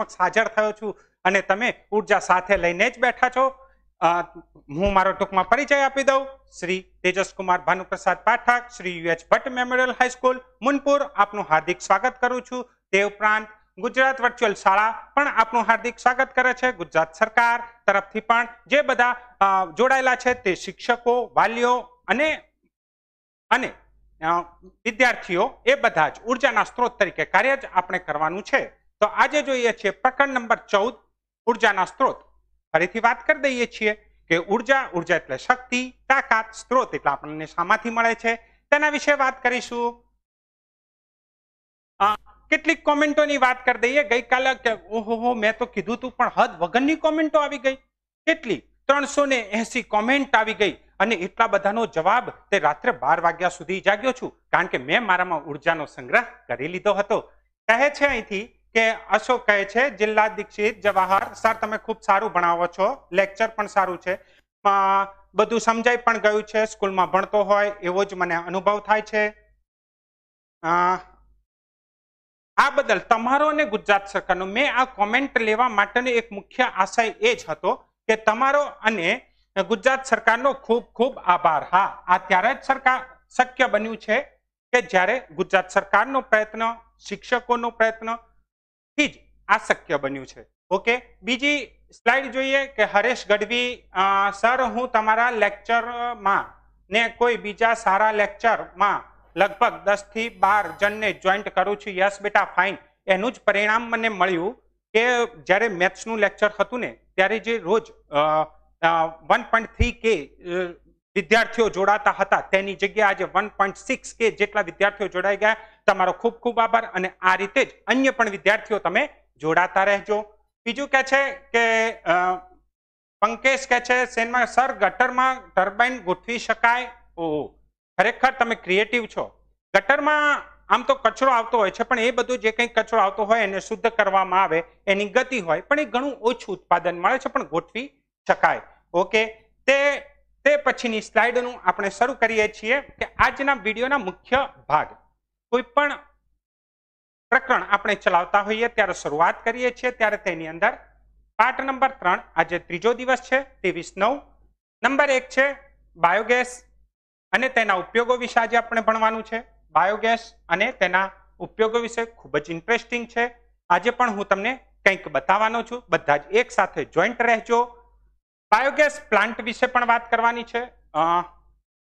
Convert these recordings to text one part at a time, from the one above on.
સમક્ષ હાજર થયો છું અને તમે ઉર્જા સાથે લઈને જ બેઠા છો હું મારો ટૂંકમાં પરિચય આપી દઉં Shri Tejaskumar Bhanuprasad Pathak Shri UH Bhatt memorial high school Munpur આપનું હાર્દિક સ્વાગત કરું છું તે ઉપરાંત ગુજરાત વર્ચ્યુઅલ શાળા પણ આપનું હાર્દિક સ્વાગત કરે છે ગુજરાત સરકાર તરફથી પણ જે બધા જોડાયેલા છે તે શિક્ષકો વાલીઓ અને અને વિદ્યાર્થીઓ એ બધા જ ઉર્જાના સ્ત્રોત તરીકે કાર્ય જ આપણે કરવાનું છે તો આજે જોઈએ છીએ પ્રકરણ નંબર ચૌદ ઉર્જાના સ્ત્રોત ફરીથી વાત કરી દઈએ છીએ કે ઉર્જા ઉર્જા એટલે શક્તિ તાકાત સ્ત્રોત એટલે આપણને શામાંથી મળે છે તેના વિશે વાત કરીશું કેટલીક કોમેન્ટોની વાત કરી દઈએ ગઈકાલે કે ઓહો મેં તો કીધું હતું પણ હદ વગરની કોમેન્ટો આવી ગઈ કેટલી ત્રણસો ને એસી કોમેન્ટ આવી ગઈ અને એટલા બધાનો જવાબ તે રાત્રે બાર વાગ્યા સુધી જાગ્યો છું કારણ કે મેં મારામાં ઉર્જાનો સંગ્રહ કરી લીધો હતો કહે છે અહીંથી કે અશોક કહે છે જિલ્લા દીક્ષિત જવાહર સર તમે ખૂબ સારું ભણાવો છો લેક્ચર પણ સારું છે બધું સમજાઈ પણ ગયું છે સ્કૂલમાં ભણતો હોય એવો જ મને અનુભવ થાય છે આ બદલ તમારો અને ગુજરાત સરકારનો મેં આ કોમેન્ટ લેવા માટેનો એક મુખ્ય આશય એ જ હતો કે તમારો અને ગુજરાત સરકારનો ખૂબ ખૂબ આભાર હા આ ત્યારે જ સરકાર શક્ય બન્યું છે કે જ્યારે ગુજરાત સરકારનો પ્રયત્ન શિક્ષકોનો પ્રયત્ન થી જ આ શક્ય બન્યું છે ઓકે બીજી સ્લાઇડ જોઈએ કે હરેશ ગઢવી સર હું તમારા લેક્ચરમાં ને કોઈ બીજા સારા લેક્ચરમાં લગભગ દસથી બાર જણને જોઈન્ટ કરું છું યસ બેટા ફાઇન એનું જ પરિણામ મને મળ્યું કે જ્યારે મેથ્સનું લેક્ચર હતું ને ત્યારે જે રોજ વન પોઈન્ટ થ્રી કે વિદ્યાર્થીઓ જોડાતા હતા તેની જગ્યાએ આજે વન પોઈન્ટ સિક્સ કે જેટલા વિદ્યાર્થીઓ જોડાઈ ગયા તમારો ખૂબ ખૂબ આભાર અને આ રીતે જ અન્ય પણ વિદ્યાર્થીઓ તમે જોડાતા રહેજો બીજું કે છે કે પંકેશ કે છે સેનમાં સર ગટરમાં ટર્બાઇન ગોઠવી શકાય ઓહો ખરેખર તમે ક્રિએટિવ છો ગટરમાં આમ તો કચરો આવતો હોય છે પણ એ બધું જે કંઈ કચરો આવતો હોય એને શુદ્ધ કરવામાં આવે એની ગતિ હોય પણ એ ઘણું ઓછું ઉત્પાદન મળે છે પણ ગોઠવી શકાય ઓકે તે તે પછીની સ્લાઇડનું આપણે શરૂ કરીએ છીએ કે આજના વિડીયોના મુખ્ય ભાગ કોઈ પણ પ્રકરણ આપણે ચલાવતા હોઈએ ત્યારે શરૂઆત કરીએ છીએ ત્યારે તેની અંદર પાઠ નંબર ત્રણ આજે ત્રીજો દિવસ છે ત્રેવીસ નવ નંબર એક છે બાયોગેસ અને તેના ઉપયોગો વિશે આજે આપણે ભણવાનું છે બાયોગેસ અને તેના ઉપયોગો વિશે ખૂબ જ ઇન્ટરેસ્ટિંગ છે આજે પણ હું તમને કંઈક બતાવવાનો છું બધા જ એક સાથે જોઈન્ટ રહેજો બાયોગેસ પ્લાન્ટ વિશે પણ વાત કરવાની છે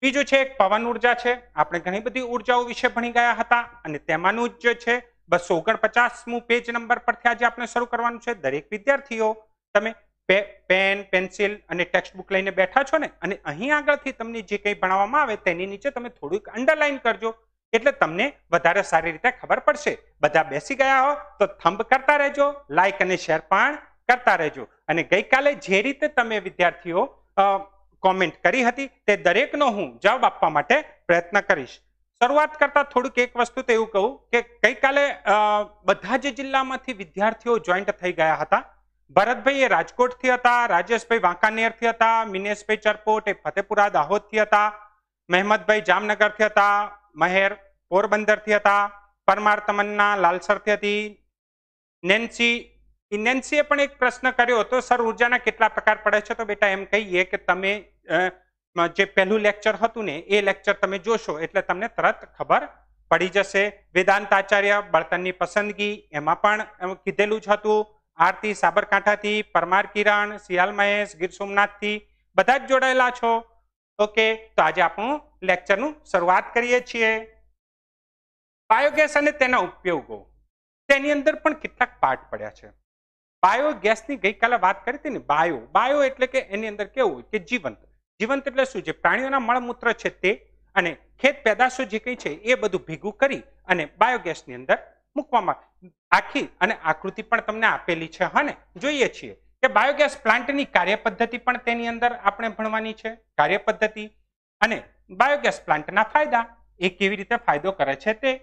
બીજું છે એક પવન ઉર્જા છે આપણે ઘણી બધી ઉર્જાઓ વિશે ભણી ગયા હતા અને તેમાંનું જ છે બસો ઓગણપચાસમું પેજ નંબર પરથી આજે આપણે શરૂ કરવાનું છે દરેક વિદ્યાર્થીઓ તમે પેન પેન્સિલ અને ટેક્સ્ટ બુક લઈને બેઠા છો ને અને અહીં આગળથી તમને જે કંઈ ભણાવવામાં આવે તેની નીચે તમે થોડુંક અંડરલાઇન કરજો એટલે તમને વધારે સારી રીતે ખબર પડશે બધા બેસી ગયા હો તો થંભ કરતા રહેજો લાઇક અને શેર પણ કરતા રહેજો અને ગઈકાલે જે રીતે તમે વિદ્યાર્થીઓ કોમેન્ટ કરી હતી તે દરેકનો હું જવાબ આપવા માટે પ્રયત્ન કરીશ શરૂઆત કરતા થોડુંક એક વસ્તુ તો એવું કહું કે ગઈકાલે બધા જ જિલ્લામાંથી વિદ્યાર્થીઓ જોઈન્ટ થઈ ગયા હતા ભરતભાઈ એ રાજકોટથી હતા રાજેશભાઈ વાંકાનેરથી હતા મિનેશભાઈ ચરપોટ એ ફતેપુરા દાહોદથી હતા મહેમદભાઈ જામનગરથી હતા મહેર પોરબંદરથી હતા પરમાર તમન્ના લાલસરથી હતી નેન્સી ઇનેન્સીએ પણ એક પ્રશ્ન કર્યો હતો સર ઉર્જાના કેટલા પ્રકાર પડે છે તો બેટા એમ કહીએ કે તમે જે પહેલું લેક્ચર હતું ને એ લેક્ચર તમે જોશો એટલે તમને તરત ખબર પડી જશે વેદાંત આચાર્ય બળતણની પસંદગી એમાં પણ કીધેલું જ હતું આરતી સાબરકાંઠાથી પરમાર કિરણ શિયાલ મહેશ ગીર સોમનાથથી બધા જ જોડાયેલા છો ઓકે તો આજે આપણું લેક્ચરનું શરૂઆત કરીએ છીએ બાયોગેસ અને તેના ઉપયોગો તેની અંદર પણ કેટલાક પાર્ટ પડ્યા છે બાયોગેસની ગઈકાલે વાત કરી હતી ને બાયો બાયો એટલે કે એની અંદર કેવું કે જીવંત જીવંત એટલે શું છે પ્રાણીઓના મળમૂત્ર છે તે અને ખેત પેદાશો જે કંઈ છે એ બધું ભેગું કરી અને બાયોગેસની અંદર મૂકવામાં આખી અને આકૃતિ પણ તમને આપેલી છે હને જોઈએ છીએ કે બાયોગેસ પ્લાન્ટની કાર્યપદ્ધતિ પણ તેની અંદર આપણે ભણવાની છે કાર્યપદ્ધતિ અને બાયોગેસ પ્લાન્ટના ફાયદા એ કેવી રીતે ફાયદો કરે છે તે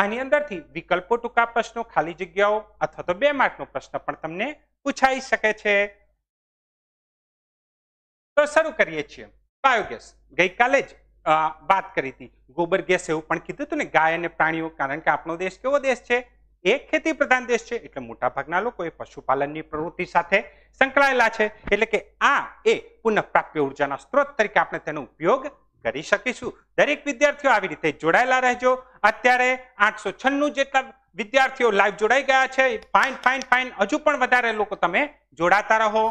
આની અંદરથી વિકલ્પો ટૂંકા પ્રશ્નો ખાલી જગ્યાઓ અથવા તો બે માર્કનો પ્રશ્ન પણ તમને પૂછાઈ શકે છે તો શરૂ કરીએ છીએ બાયોગેસ ગઈકાલે જ વાત કરી હતી ગોબર ગેસ એવું પણ કીધું હતું ને ગાય અને પ્રાણીઓ કારણ કે આપણો દેશ કેવો દેશ છે એક ખેતી પ્રધાન દેશ છે એટલે મોટાભાગના લોકો એ પશુપાલનની પ્રવૃત્તિ સાથે સંકળાયેલા છે એટલે કે આ એ પુનઃપ્રાપ્ય ઉર્જાના સ્ત્રોત તરીકે આપણે તેનો ઉપયોગ કરી શકીશું દરેક વિદ્યાર્થીઓ આવી રીતે જોડાયેલા રહેજો અત્યારે આઠસો છન્નું જેટલા વિદ્યાર્થીઓ લાઈવ જોડાઈ ગયા છે ફાઇન ફાઇન ફાઇન હજુ પણ વધારે લોકો તમે જોડાતા રહો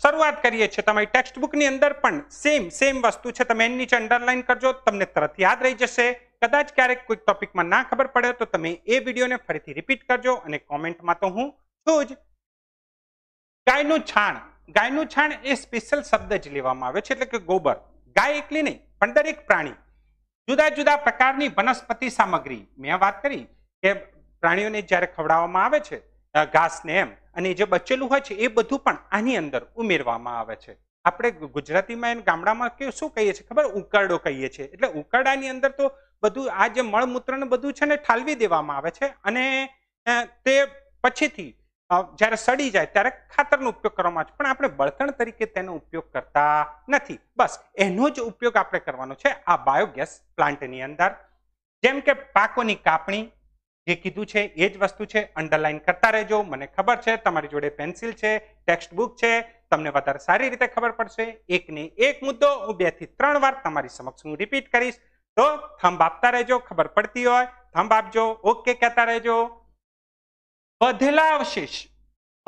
શરૂઆત કરીએ છીએ તમારી ટેક્સ્ટ બુકની અંદર પણ સેમ સેમ વસ્તુ છે તમે એની નીચે અંડરલાઈન કરજો તમને તરત યાદ રહી જશે કદાચ ક્યારેક કોઈ ટોપિકમાં ના ખબર પડે તો તમે એ વિડીયોને ફરીથી રિપીટ કરજો અને કોમેન્ટમાં તો હું છું જ ગાયનું છાણ ગાયનું છાણ એ સ્પેશિયલ શબ્દ જ લેવામાં આવે છે એટલે કે ગોબર ગાય એકલી નહીં પણ દરેક પ્રાણી જુદા જુદા પ્રકારની વનસ્પતિ સામગ્રી મેં વાત કરી કે પ્રાણીઓને જ્યારે ખવડાવવામાં આવે છે ઘાસને એમ અને જે બચેલું હોય છે એ બધું પણ આની અંદર ઉમેરવામાં આવે છે આપણે ગુજરાતીમાં એને ગામડામાં કે શું કહીએ છીએ ખબર ઉકરડો કહીએ છીએ એટલે ઉકરડાની અંદર તો બધું આ જે મળમૂત્રને બધું છે ને ઠાલવી દેવામાં આવે છે અને તે પછીથી જ્યારે સડી જાય ત્યારે ખાતરનો ઉપયોગ કરવામાં આવે પણ આપણે બળતણ તરીકે તેનો ઉપયોગ કરતા નથી બસ એનો જ ઉપયોગ આપણે કરવાનો છે આ બાયોગેસ પ્લાન્ટની અંદર જેમ કે પાકોની કાપણી જે કીધું છે એ જ વસ્તુ છે અંડરલાઇન કરતા રહેજો મને ખબર છે તમારી જોડે પેન્સિલ છે ટેક્સ્ટ બુક છે તમને વધારે સારી રીતે ખબર પડશે એકને એક મુદ્દો હું બે ત્રણ વાર તમારી સમક્ષ હું રિપીટ કરીશ તો થંભ આપતા રહેજો ખબર પડતી હોય થંભ આપજો ઓકે કહેતા રહેજો વધેલા અવશેષ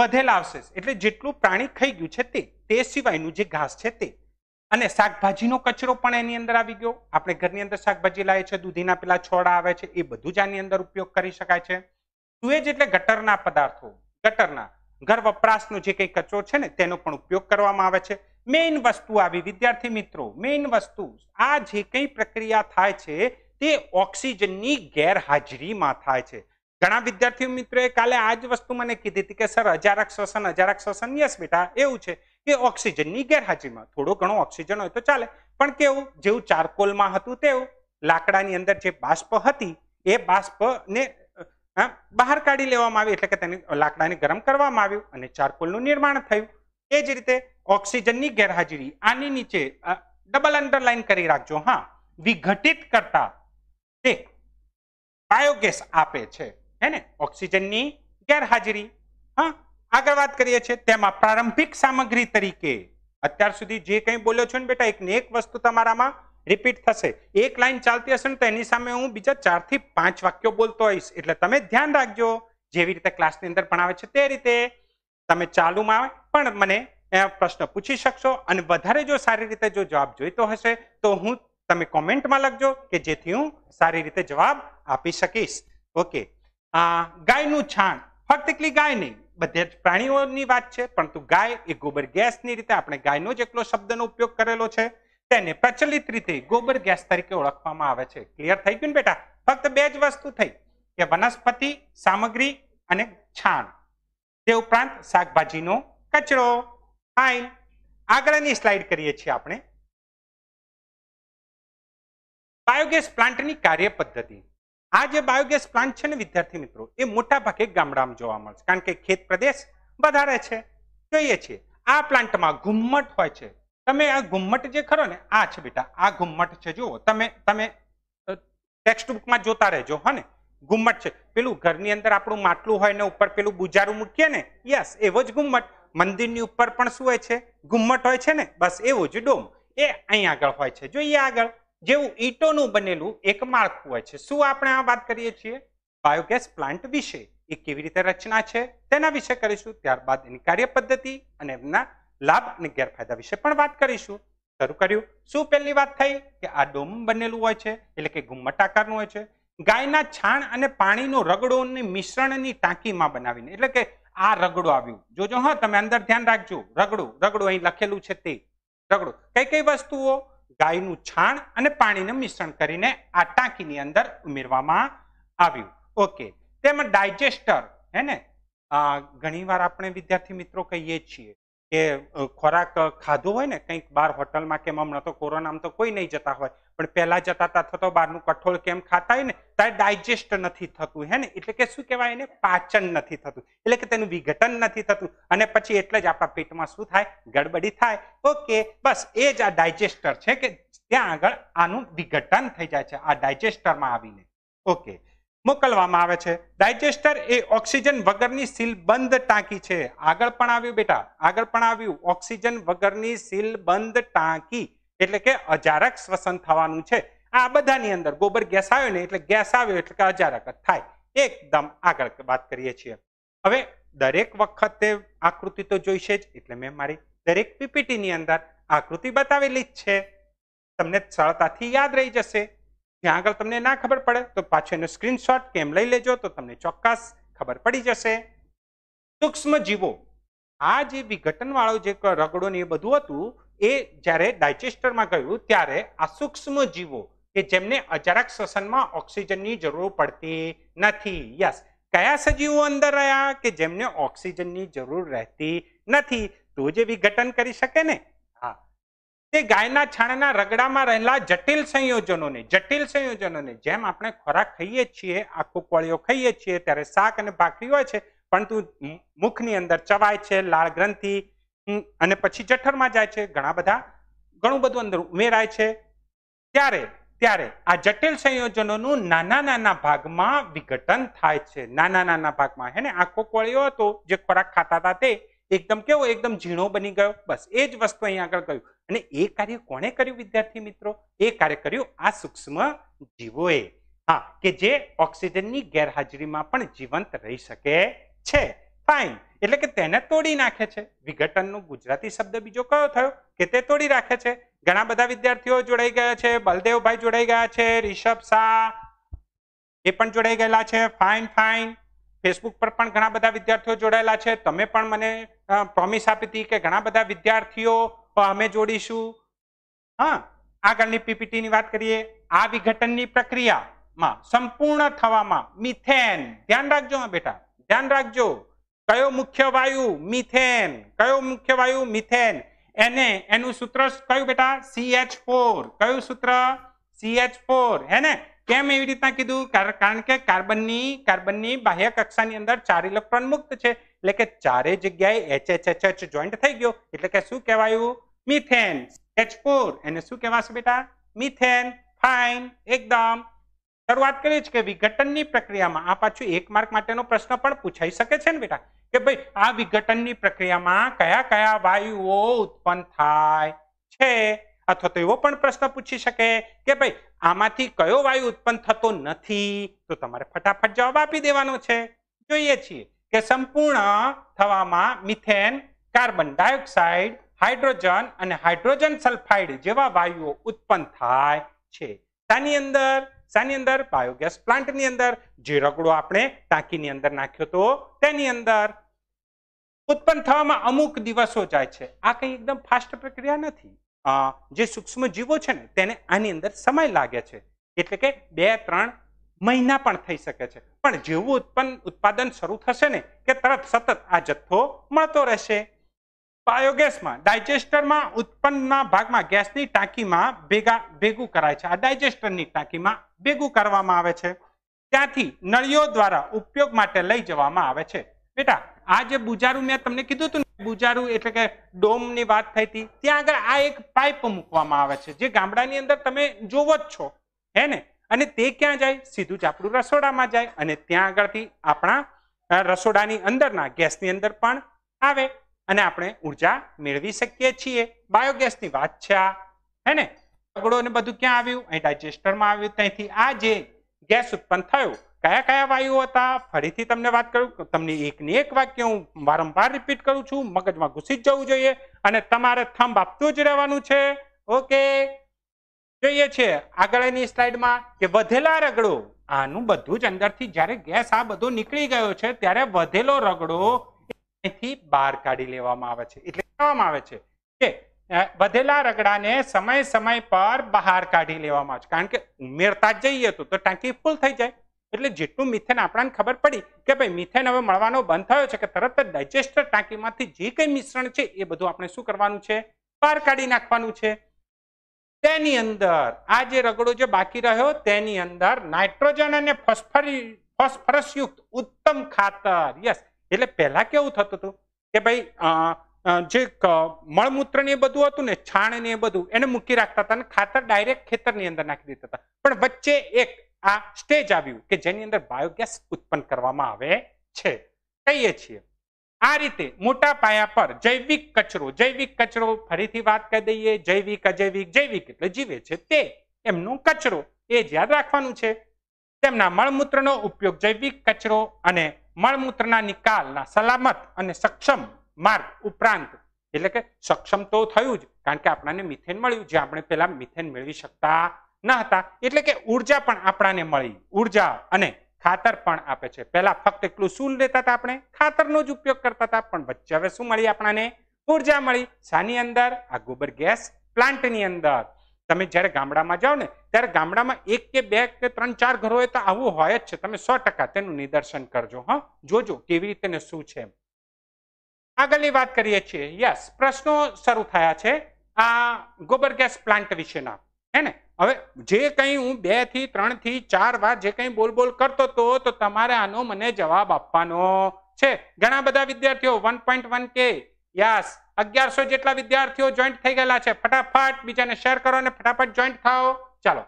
વધેલા અવશેષ એટલે જેટલું પ્રાણી ખાઈ ગયું છે તે તે સિવાયનું જે ઘાસ છે તે અને શાકભાજીનો કચરો પણ એની અંદર આવી ગયો આપણે ઘરની અંદર શાકભાજી લાવીએ છીએ દૂધીના પેલા છોડા આવે છે એ બધું જ આની અંદર ઉપયોગ કરી શકાય છે સુએજ એટલે ગટરના પદાર્થો ગટરના ઘર વપરાશનો જે કંઈ કચરો છે ને તેનો પણ ઉપયોગ કરવામાં આવે છે મેઇન વસ્તુ આવી વિદ્યાર્થી મિત્રો મેઇન વસ્તુ આ જે કંઈ પ્રક્રિયા થાય છે તે ઓક્સિજનની ગેરહાજરીમાં થાય છે ઘણા વિદ્યાર્થીઓ મિત્રોએ કાલે આ જ વસ્તુ મને કીધી હતી કે સર હજારક શ્વસન હજારક શ્વસન યસ બેટા એવું છે કે ઓક્સિજનની ગેરહાજરીમાં થોડો ઘણો ઓક્સિજન હોય તો ચાલે પણ કેવું જેવું ચારકોલમાં હતું તેવું લાકડાની અંદર જે બાષ્પ હતી એ બાષ્પને બહાર કાઢી લેવામાં આવી એટલે કે તેને લાકડાને ગરમ કરવામાં આવ્યું અને ચારકોલનું નિર્માણ થયું એ જ રીતે ઓક્સિજનની ગેરહાજરી આની નીચે ડબલ અંડરલાઈન કરી રાખજો હા વિઘટિત કરતા તે બાયોગેસ આપે છે હે ઓક્સિજનની ગેરહાજરી હા આગળ વાત કરીએ છીએ તેમાં પ્રારંભિક સામગ્રી તરીકે અત્યાર સુધી જે કંઈ બોલ્યો છો ને બેટા એક ને એક વસ્તુ તમારામાં રિપીટ થશે એક લાઈન ચાલતી હશે ને તો એની સામે હું બીજા ચારથી પાંચ વાક્યો બોલતો હોઈશ એટલે તમે ધ્યાન રાખજો જેવી રીતે ક્લાસની અંદર ભણાવે છે તે રીતે તમે ચાલુમાં પણ મને પ્રશ્ન પૂછી શકશો અને વધારે જો સારી રીતે જો જવાબ જોઈતો હશે તો હું તમે કોમેન્ટમાં લખજો કે જેથી હું સારી રીતે જવાબ આપી શકીશ ઓકે ગાયનું છાણ ફક્ત એકલી ગાય નહીં બધે જ પ્રાણીઓની વાત છે પરંતુ ગાય એ ગોબર ગેસની રીતે આપણે ગાયનો જેટલો શબ્દનો ઉપયોગ કરેલો છે તેને પ્રચલિત રીતે ગોબર ગેસ તરીકે ઓળખવામાં આવે છે ક્લિયર થઈ ગયું ને બેટા ફક્ત બે જ વસ્તુ થઈ કે વનસ્પતિ સામગ્રી અને છાણ તે ઉપરાંત શાકભાજીનો કચરો ફાઇન આગળની સ્લાઇડ કરીએ છીએ આપણે બાયોગેસ પ્લાન્ટની કાર્ય પદ્ધતિ આ જે બાયોગેસ પ્લાન્ટ છે ને વિદ્યાર્થી મિત્રો એ મોટા ભાગે ગામડામાં જોવા મળશે કારણ કે ખેત પ્રદેશ વધારે છે જોઈએ છીએ આ પ્લાન્ટમાં ઘુમ્મટ હોય છે તમે આ ઘુમ્મટ જે ખરો ને આ છે બેટા આ ઘુમ્મટ છે જુઓ તમે તમે ટેક્સ્ટ બુકમાં જોતા રહેજો હો ને ઘુમ્મટ છે પેલું ઘરની અંદર આપણું માટલું હોય ને ઉપર પેલું બુજારું મૂકીએ ને યસ એવો જ ઘુમ્મટ મંદિરની ઉપર પણ શું હોય છે ઘુમ્મટ હોય છે ને બસ એવો જ ડોમ એ અહીં આગળ હોય છે જોઈએ આગળ જેવું ઈટોનું બનેલું એક માળખું હોય છે શું આપણે આ વાત કરીએ છીએ બાયોગેસ પ્લાન્ટ વિશે એ કેવી રીતે રચના છે તેના વિશે કરીશું ત્યારબાદ એની કાર્યપદ્ધતિ અને એમના લાભ અને ગેરફાયદા વિશે પણ વાત કરીશું શરૂ કર્યું શું પહેલી વાત થઈ કે આ ડોમ બનેલું હોય છે એટલે કે ગુમ્મટ આકારનું હોય છે ગાયના છાણ અને પાણીનો રગડો મિશ્રણની ટાંકીમાં બનાવીને એટલે કે આ રગડો આવ્યું જોજો હા તમે અંદર ધ્યાન રાખજો રગડો રગડો અહીં લખેલું છે તે રગડો કઈ કઈ વસ્તુઓ ગાયનું છાણ અને પાણીનું મિશ્રણ કરીને આ ટાંકીની અંદર ઉમેરવામાં આવ્યું ઓકે તેમાં ડાયજેસ્ટર હે ને ઘણીવાર આપણે વિદ્યાર્થી મિત્રો કહીએ છીએ કે ખોરાક ખાધો હોય ને કંઈક બહાર હોટલમાં કેમ હમણાં તો આમ તો કોઈ નહીં જતા હોય પણ પહેલા જતા હતા અથવા તો બહારનું કઠોળ કેમ ખાતા હોય ને ડાયજેસ્ટ નથી થતું હે ને એટલે કે શું કહેવાય એને પાચન નથી થતું એટલે કે તેનું વિઘટન નથી થતું અને પછી એટલે જ આપણા પેટમાં શું થાય ગડબડી થાય ઓકે બસ એ જ આ ડાયજેસ્ટર છે કે ત્યાં આગળ આનું વિઘટન થઈ જાય છે આ ડાયજેસ્ટરમાં આવીને ઓકે મોકલવામાં આવે છે ડાયજેસ્ટર એ ઓક્સિજન વગરની સીલબંધ ટાંકી છે આગળ પણ આવ્યું બેટા આગળ પણ આવ્યું ઓક્સિજન વગરની સીલબંધ ટાંકી એટલે કે અજારક શ્વસન થવાનું છે આ બધાની અંદર ગોબર ગેસ આવ્યો ને એટલે ગેસ આવ્યો એટલે કે અજારક થાય એકદમ આગળ વાત કરીએ છીએ હવે દરેક વખતે આકૃતિ તો જોઈશે જ એટલે મેં મારી દરેક પીપીટીની અંદર આકૃતિ બતાવેલી જ છે તમને સરળતાથી યાદ રહી જશે જ્યાં આગળ તમને ના ખબર પડે તો પાછો એનો સ્ક્રીનશોટ કેમ લઈ લેજો તો તમને ચોક્કસ ખબર પડી જશે સૂક્ષ્મ જીવો આ જે વિઘટનવાળો જે રગડો ને એ બધું હતું એ જ્યારે ડાયજેસ્ટરમાં ગયું ત્યારે આ સૂક્ષ્મ જીવો કે જેમને અચરક શ્વસનમાં ઓક્સિજનની જરૂર પડતી નથી યસ કયા સજીવો અંદર રહ્યા કે જેમને ઓક્સિજનની જરૂર રહેતી નથી તો જે વિઘટન કરી શકે ને હા તે ગાયના છાણના રગડામાં રહેલા જટિલ સંયોજનોને જટિલ સંયોજનોને જેમ આપણે ખોરાક ખાઈએ છીએ આખું કોળીઓ ખાઈએ છીએ ત્યારે શાક અને ભાખરી હોય છે પરંતુ મુખની અંદર ચવાય છે લાળ ગ્રંથિ અને પછી જઠરમાં જાય છે ઘણા બધા ઘણું બધું અંદર ઉમેરાય છે ત્યારે ત્યારે આ જટિલ સંયોજનોનું નાના નાના ભાગમાં વિઘટન થાય છે નાના નાના ભાગમાં હે ને આખો કોળિયો હતો જે ખોરાક ખાતા હતા તે એકદમ કેવો એકદમ ઝીણો બની ગયો બસ એ જ વસ્તુ અહીંયા આગળ કહ્યું અને એ કાર્ય કોણે કર્યું વિદ્યાર્થી મિત્રો એ કાર્ય કર્યું આ સૂક્ષ્મ જીવોએ હા કે જે ઓક્સિજનની ગેરહાજરીમાં પણ જીવંત રહી શકે છે ફાઇન એટલે કે તેને તોડી નાખે છે વિઘટનનો ગુજરાતી શબ્દ બીજો કયો થયો કે તે તોડી રાખે છે ઘણા બધા વિદ્યાર્થીઓ જોડાઈ ગયા છે બલદેવભાઈ જોડાઈ ગયા છે રિષભ શાહ એ પણ જોડાઈ ગયેલા છે ફાઇન ફાઇન ફેસબુક પર પણ ઘણા બધા વિદ્યાર્થીઓ જોડાયેલા છે તમે પણ મને પ્રોમિસ આપી હતી કે ઘણા બધા વિદ્યાર્થીઓ અમે જોડીશું હા આગળની પીપીટીની વાત કરીએ આ વિઘટનની પ્રક્રિયામાં સંપૂર્ણ થવામાં મિથેન ધ્યાન રાખજો બેટા ધ્યાન રાખજો કયો મુખ્ય વાયુ મિથેન કયો મુખ્ય વાયુ મિથેન એને એનું સૂત્ર કયું બેટા સી એચ ફોર કયું સૂત્ર સી સીએચ હે ને કેમ એવી રીતના કીધું કારણ કે કાર્બનની કાર્બનની બાહ્ય કક્ષાની અંદર ચાર ઇલેક્ટ્રોન મુક્ત છે એટલે કે ચારે જગ્યાએ H H H H joint થઈ ગયો એટલે કે શું કહેવાયું મિથેન એચ ફોર એને શું કહેવાશે બેટા મિથેન ફાઇન એકદમ શરૂઆત કરી છે કે વિઘટનની પ્રક્રિયામાં આ પાછું એક માર્ક માટેનો પ્રશ્ન પણ પૂછાઈ શકે છે ને બેટા કે ભાઈ આ વિઘટનની પ્રક્રિયામાં કયા કયા વાયુઓ ઉત્પન્ન થાય છે અથવા તો એવો પણ પ્રશ્ન પૂછી શકે કે ભાઈ આમાંથી કયો વાયુ ઉત્પન્ન થતો નથી તો તમારે ફટાફટ જવાબ આપી દેવાનો છે જોઈએ છીએ કે સંપૂર્ણ થવામાં મિથેન કાર્બન ડાયોક્સાઇડ હાઇડ્રોજન અને હાઇડ્રોજન સલ્ફાઇડ જેવા વાયુઓ ઉત્પન્ન થાય છે તાની અંદર શાની અંદર બાયોગેસ પ્લાન્ટની અંદર જે રગડો આપણે ટાંકીની અંદર નાખ્યો તો તેની અંદર ઉત્પન્ન થવામાં અમુક દિવસો જાય છે આ કંઈ એકદમ ફાસ્ટ પ્રક્રિયા નથી જે સૂક્ષ્મ જીવો છે ને તેને આની અંદર સમય લાગે છે એટલે કે બે ત્રણ મહિના પણ થઈ શકે છે પણ જેવું ઉત્પન્ન ઉત્પાદન શરૂ થશે ને કે તરત સતત આ જથ્થો મળતો રહેશે બાયોગેસમાં ડાયજેસ્ટરમાં ઉત્પન્નના ભાગમાં ગેસની ટાંકીમાં ભેગા ભેગું કરાય છે આ ડાયજેસ્ટરની ટાંકીમાં ભેગું કરવામાં આવે છે ત્યાંથી નળીઓ દ્વારા ઉપયોગ માટે લઈ જવામાં આવે છે બેટા આ જે બુજારું મેં તમને કીધું હતું બુજારું એટલે કે ડોમની વાત થઈ હતી ત્યાં આગળ આ એક પાઇપ મૂકવામાં આવે છે જે ગામડાની અંદર તમે જોવો જ છો હે ને અને તે ક્યાં જાય સીધું જ આપણું રસોડામાં જાય અને ત્યાં આગળથી આપણા રસોડાની અંદરના ગેસની અંદર પણ આવે અને આપણે ઉર્જા મેળવી શકીએ છીએ બાયોગેસની વાત છે આ હે ને રગડો ને બધું ક્યાં આવ્યું અહીં ડાયજેસ્ટરમાં આવ્યું ત્યાંથી આ જે ગેસ ઉત્પન્ન થયો કયા કયા વાયુઓ હતા ફરીથી તમને વાત કરું તમને એકની એક વાક્ય હું વારંવાર રિપીટ કરું છું મગજમાં ઘૂસી જવું જોઈએ અને તમારે થંભ આપતું જ રહેવાનું છે ઓકે જોઈએ છે આગળની સ્લાઇડમાં કે વધેલા રગડો આનું બધું જ અંદરથી જ્યારે ગેસ આ બધો નીકળી ગયો છે ત્યારે વધેલો રગડો અહીંથી બહાર કાઢી લેવામાં આવે છે એટલે કહેવામાં આવે છે કે બધેલા રગડાને સમય સમય પર બહાર કાઢી લેવામાં આવે કારણ કે ઉમેરતા જ જઈએ તો ટાંકી ફૂલ થઈ જાય એટલે જેટલું મિથેન આપણાને ખબર પડી કે ભાઈ મિથેન હવે મળવાનો બંધ થયો છે કે તરત જ ડાયજેસ્ટર ટાંકીમાંથી જે કંઈ મિશ્રણ છે એ બધું આપણે શું કરવાનું છે બહાર કાઢી નાખવાનું છે તેની અંદર આ જે રગડો જે બાકી રહ્યો તેની અંદર નાઇટ્રોજન અને ફોસ્ફરી ફોસ્ફરસયુક્ત ઉત્તમ ખાતર યસ એટલે પહેલા કેવું થતું હતું કે ભાઈ જે મળમૂત્ર ને એ બધું હતું ને છાણ ને એ બધું એને મૂકી રાખતા હતા અને ખાતર ડાયરેક્ટ ખેતરની અંદર નાખી દેતા હતા પણ વચ્ચે એક આ સ્ટેજ આવ્યું કે જેની અંદર બાયોગેસ ઉત્પન્ન કરવામાં આવે છે કહીએ છીએ આ રીતે મોટા પાયા પર જૈવિક કચરો જૈવિક કચરો ફરીથી વાત કરી દઈએ જૈવિક અજૈવિક જૈવિક એટલે જીવે છે તે એમનો કચરો એ જ યાદ રાખવાનું છે તેમના મળમૂત્રનો ઉપયોગ જૈવિક કચરો અને મળમૂત્રના નિકાલના સલામત અને સક્ષમ માર્ગ ઉપરાંત એટલે કે સક્ષમ તો થયું જ કારણ કે આપણને મિથેન મળ્યું જે આપણે પહેલા મિથેન મેળવી શકતા ન હતા એટલે કે ઉર્જા પણ આપણાને મળી ઉર્જા અને ખાતર પણ આપે છે પહેલા ફક્ત એટલું શું લેતા હતા આપણે ખાતરનો જ ઉપયોગ કરતા હતા પણ વચ્ચે હવે શું મળી આપણને ઉર્જા મળી શાની અંદર આ ગોબર ગેસ પ્લાન્ટની અંદર તમે જ્યારે ગામડામાં જાઓ ને ત્યારે ગામડામાં એક કે બે કે ત્રણ ચાર ઘરો હોય તો આવું હોય જ છે તમે સો ટકા તેનું નિદર્શન કરજો હા જોજો કેવી રીતે ને શું છે આગળની વાત કરીએ છીએ યસ પ્રશ્નો શરૂ થયા છે આ ગોબર ગેસ પ્લાન્ટ વિશેના હે ને હવે જે કંઈ હું બે થી ત્રણ થી ચાર વાર જે કંઈ બોલ બોલ કરતો હતો તો તમારે આનો મને જવાબ આપવાનો છે ઘણા બધા વિદ્યાર્થીઓ વન પોઈન્ટ વન કે યસ અગિયારસો જેટલા વિદ્યાર્થીઓ જોઈન્ટ થઈ ગયેલા છે ફટાફટ બીજાને શેર કરો અને ફટાફટ જોઈન્ટ થાઓ ચાલો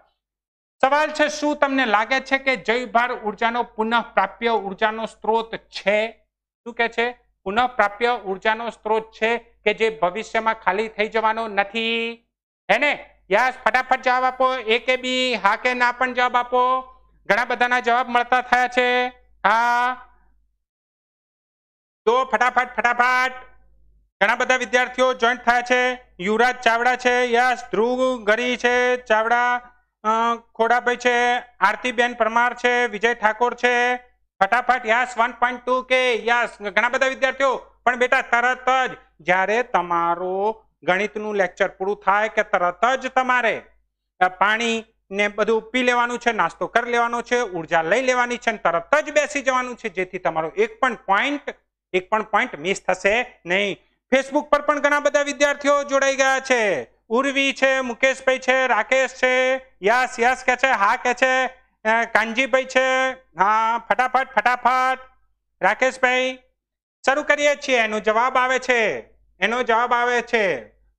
સવાલ છે શું તમને લાગે છે કે જૈવભાર ઉર્જાનો પુનઃ પ્રાપ્ય ઉર્જાનો સ્ત્રોત છે શું કે છે પુનઃપ્રાપ્ય ઉર્જાનો સ્ત્રોત છે કે જે ભવિષ્યમાં ખાલી થઈ જવાનો નથી હેને યાસ ફટાફટ જવાબ આપો એ કે બી હા કે ના પણ જવાબ આપો ઘણા બધાના જવાબ મળતા થયા છે હા તો ફટાફટ ફટાફટ ઘણા બધા વિદ્યાર્થીઓ જોઈન્ટ થયા છે યુવરાજ ચાવડા છે યસ ધ્રુવ ગરી છે ચાવડા ખોડાભાઈ છે આરતીબેન પરમાર છે વિજય ઠાકોર છે ફટાફટ યસ વન પોઈન્ટ ટુ કે યસ ઘણા બધા વિદ્યાર્થીઓ પણ બેટા તરત જ જ્યારે તમારું ગણિતનું લેક્ચર પૂરું થાય કે તરત જ તમારે પાણી ને બધું પી લેવાનું છે નાસ્તો કરી લેવાનો છે ઉર્જા લઈ લેવાની છે તરત જ બેસી જવાનું છે જેથી તમારો એક પણ પોઈન્ટ એક પણ પોઈન્ટ મિસ થશે નહીં ફેસબુક પર પણ ઘણા બધા વિદ્યાર્થીઓ જોડાઈ ગયા છે ઉર્વી છે મુકેશભાઈ છે રાકેશ છે યસ યસ કે છે હા કે છે કાનજીભાઈ છે હા ફટાફટ ફટાફટ રાકેશભાઈ શરૂ કરીએ છીએ એનો જવાબ આવે છે એનો જવાબ આવે છે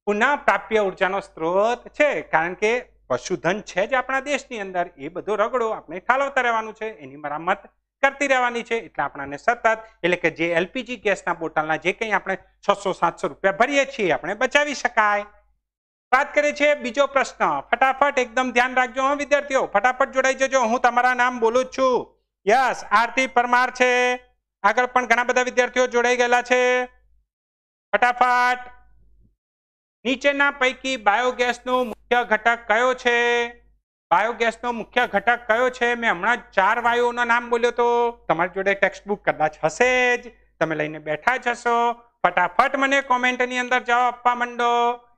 પુનઃ પ્રાપ્ય ઉર્જાનો સ્ત્રોત છે કારણ કે પશુધન છે જ આપણા દેશની અંદર એ બધો રગડો આપણે ઠાલવતા રહેવાનું છે એની મરામત કરતી રહેવાની છે એટલે આપણાને સતત એટલે કે જે એલપીજી ગેસના બોટલના જે કંઈ આપણે છસો સાતસો રૂપિયા ભરીએ છીએ આપણે બચાવી શકાય વાત કરીએ છીએ બીજો પ્રશ્ન ફટાફટ એકદમ ધ્યાન રાખજો હા વિદ્યાર્થીઓ ફટાફટ જોડાઈ જજો હું તમારા નામ બોલું છું યસ આરતી પરમાર છે આગળ પણ ઘણા બધા વિદ્યાર્થીઓ જોડાઈ ગયેલા છે ફટાફટ નીચેના પૈકી બાયોગેસનો મુખ્ય ઘટક કયો છે બાયોગેસનો મુખ્ય ઘટક કયો છે મેં હમણાં ચાર વાયુઓનો નામ બોલ્યો તો તમારી જોડે ટેક્સ્ટ બુક કદાચ હશે જ તમે લઈને બેઠા જ હશો ફટાફટ મને કોમેન્ટની અંદર જવાબ આપવા માંડો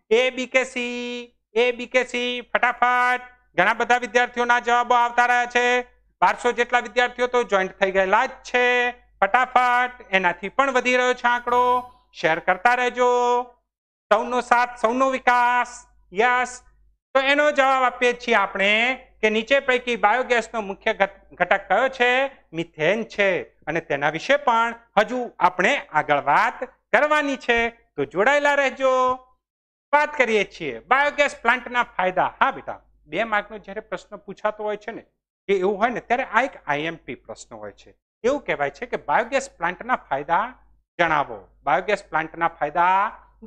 એબીકેસી એબીકેસી ફટાફટ ઘણા બધા વિદ્યાર્થીઓના જવાબો આવતા રહ્યા છે બારસો જેટલા વિદ્યાર્થીઓ તો જોઈન્ટ થઈ ગયેલા જ છે ફટાફટ એનાથી પણ વધી રહ્યો છે આંકડો શેર કરતા રહેજો સૌનો સાથ સૌનો વિકાસ યસ તો એનો જવાબ આપીએ છીએ આપણે કે નીચે પૈકી બાયોગેસનો મુખ્ય ઘટક કયો છે મિથેન છે અને તેના વિશે પણ હજુ આપણે આગળ વાત કરવાની છે તો જોડાયેલા રહેજો વાત કરીએ છીએ બાયોગેસ પ્લાન્ટના ફાયદા હા બેટા બે માર્કનો જ્યારે પ્રશ્ન પૂછાતો હોય છે ને કે એવું હોય ને ત્યારે આ એક આઈએમપી પ્રશ્ન હોય છે એવું કહેવાય છે કે બાયોગેસ પ્લાન્ટના ફાયદા જણાવો બાયોગેસ પ્લાન્ટના ફાયદા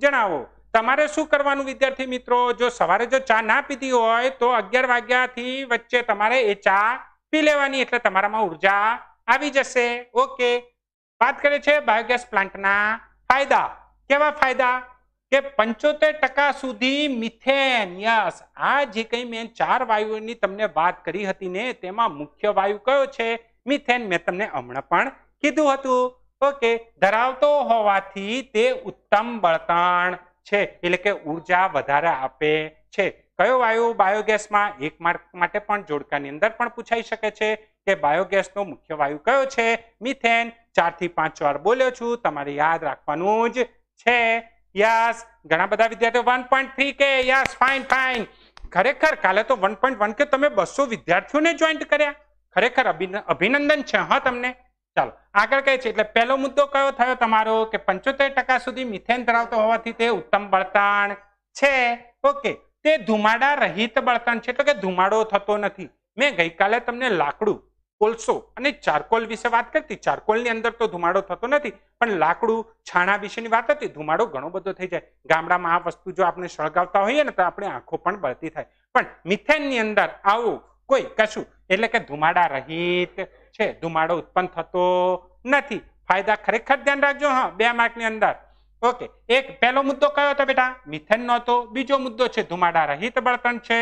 જણાવો તમારે શું કરવાનું વિદ્યાર્થી મિત્રો જો સવારે જો ચા ના પીધી હોય તો અગિયાર વાગ્યાથી વચ્ચે તમારે એ ચા પી લેવાની એટલે તમારામાં ઉર્જા આવી જશે ઓકે વાત કરે છે બાયોગેસ પ્લાન્ટના ફાયદા કેવા ફાયદા કે પંચોતેર ટકા સુધી મિથેન યસ આ જે કંઈ મેં ચાર વાયુઓની તમને વાત કરી હતી ને તેમાં મુખ્ય વાયુ કયો છે મિથેન મેં તમને હમણાં પણ કીધું હતું ઓકે ધરાવતો હોવાથી તે ઉત્તમ બળતણ છે એટલે કે ઉર્જા વધારે આપે છે કયો વાયુ બાયોગેસમાં એક માર્ક માટે પણ જોડકાની અંદર પણ પૂછાઈ શકે છે કે બાયોગેસનો મુખ્ય વાયુ કયો છે મિથેન ચારથી પાંચ વાર બોલ્યો છું તમારે યાદ રાખવાનું જ છે યસ ઘણા બધા વિદ્યાર્થીઓ વન પોઈન્ટ થ્રી કે યસ ફાઇન ફાઇન ખરેખર કાલે તો વન પોઈન્ટ વન કે તમે બસો વિદ્યાર્થીઓને જોઈન્ટ કર્યા ખરેખર અભિનંદન છે હા તમને ચાલો આગળ કહે છે એટલે પહેલો મુદ્દો કયો થયો તમારો કે પંચોતેર ટકા સુધી મિથેન ધરાવતો હોવાથી તે ઉત્તમ બળતણ છે ઓકે તે ધુમાડા રહિત બળતણ છે એટલે કે ધુમાડો થતો નથી મેં ગઈકાલે તમને લાકડું કોલસો અને ચારકોલ વિશે વાત કરતી ચારકોલની અંદર તો ધુમાડો થતો નથી પણ લાકડું છાણા વિશેની વાત હતી ધુમાડો ઘણો બધો થઈ જાય ગામડામાં આ વસ્તુ જો આપણે સળગાવતા હોઈએ ને તો આપણે આંખો પણ બળતી થાય પણ મિથેનની અંદર આવું કોઈ કશું એટલે કે ધુમાડા રહિત છે ધુમાડો ઉત્પન્ન થતો નથી ફાયદા ખરેખર ધ્યાન રાખજો હા બે માર્કની અંદર ઓકે એક પહેલો મુદ્દો કયો હતો બેટા મિથેન નો હતો બીજો મુદ્દો છે ધુમાડા રહિત બળતણ છે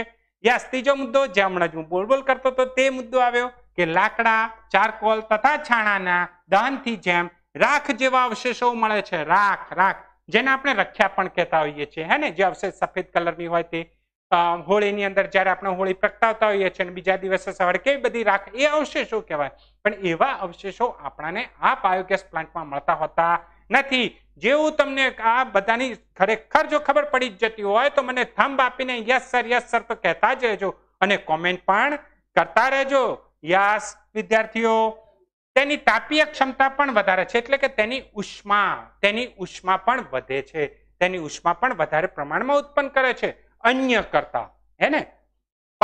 યસ ત્રીજો મુદ્દો જે હમણાં જ હું બોલ બોલ કરતો હતો તે મુદ્દો આવ્યો કે લાકડા ચારકોલ તથા છાણાના દાનથી જેમ રાખ જેવા અવશેષો મળે છે રાખ રાખ જેને આપણે રખ્યા પણ કહેતા હોઈએ છીએ હે ને જે અવશેષ સફેદ કલરની હોય તે હોળીની અંદર જ્યારે આપણે હોળી પ્રગટાવતા હોઈએ છીએ અને બીજા દિવસે સવારે કેવી બધી રાખ એ અવશેષો કહેવાય પણ એવા અવશેષો આપણાને આ બાયોગેસ પ્લાન્ટમાં મળતા હોતા નથી જેવું તમને આ બધાની ખરેખર જો ખબર પડી જતી હોય તો મને થંભ આપીને યસ સર યસ સર તો કહેતા જ રહેજો અને કોમેન્ટ પણ કરતા રહેજો યાસ વિદ્યાર્થીઓ તેની તાપીય ક્ષમતા પણ વધારે છે એટલે કે તેની ઉષ્મા તેની ઉષ્મા પણ વધે છે તેની ઉષ્મા પણ વધારે પ્રમાણમાં ઉત્પન્ન કરે છે અન્ય કરતા હે ને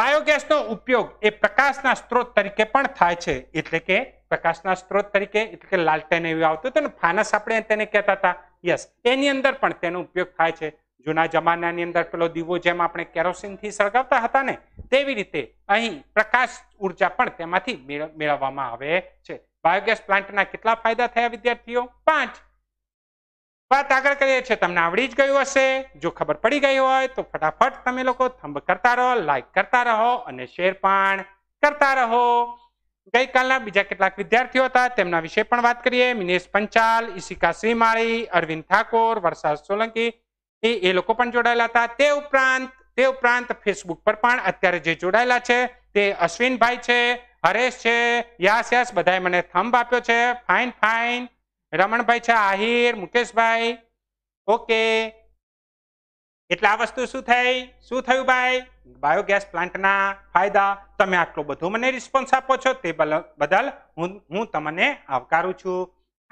બાયોગેસનો ઉપયોગ એ પ્રકાશના સ્ત્રોત તરીકે પણ થાય છે એટલે કે પ્રકાશના સ્ત્રોત તરીકે એટલે કે લાલટેન એવું આવતું હતું ને ફાનસ આપણે તેને કહેતા હતા યસ એની અંદર પણ તેનો ઉપયોગ થાય છે જૂના જમાનાની અંદર પેલો દીવો જેમ આપણે કેરોસીનથી સળગાવતા હતા ને તેવી રીતે અહીં પ્રકાશ ઉર્જા પણ તેમાંથી મેળવવામાં આવે છે બાયોગેસ પ્લાન્ટના કેટલા ફાયદા થયા વિદ્યાર્થીઓ પાંચ વાત આગળ કરીએ છીએ તમને આવડી જ ગયું હશે જો ખબર પડી ગઈ હોય તો ફટાફટ તમે લોકો થંભ કરતા રહો લાઈક કરતા રહો અને શેર પણ કરતા રહો ગઈકાલના બીજા કેટલાક વિદ્યાર્થીઓ હતા તેમના વિશે પણ વાત કરીએ મિનેશ પંચાલ ઈશિકા શ્રીમાળી અરવિંદ ઠાકોર વરસાદ સોલંકી એ એ લોકો પણ જોડાયેલા હતા તે ઉપરાંત તે ઉપરાંત ફેસબુક પર પણ અત્યારે જે જોડાયેલા છે તે અશ્વિનભાઈ છે હરેશ છે યાસ યાસ બધાએ મને થંબ આપ્યો છે ફાઇન ફાઇન રમણભાઈ છે આહિર મુકેશભાઈ ઓકે એટલે આ વસ્તુ શું થઈ શું થયું ભાઈ બાયોગેસ પ્લાન્ટના ફાયદા તમે આટલો બધો મને રિસ્પોન્સ આપો છો તે બદલ હું હું તમને આવકારું છું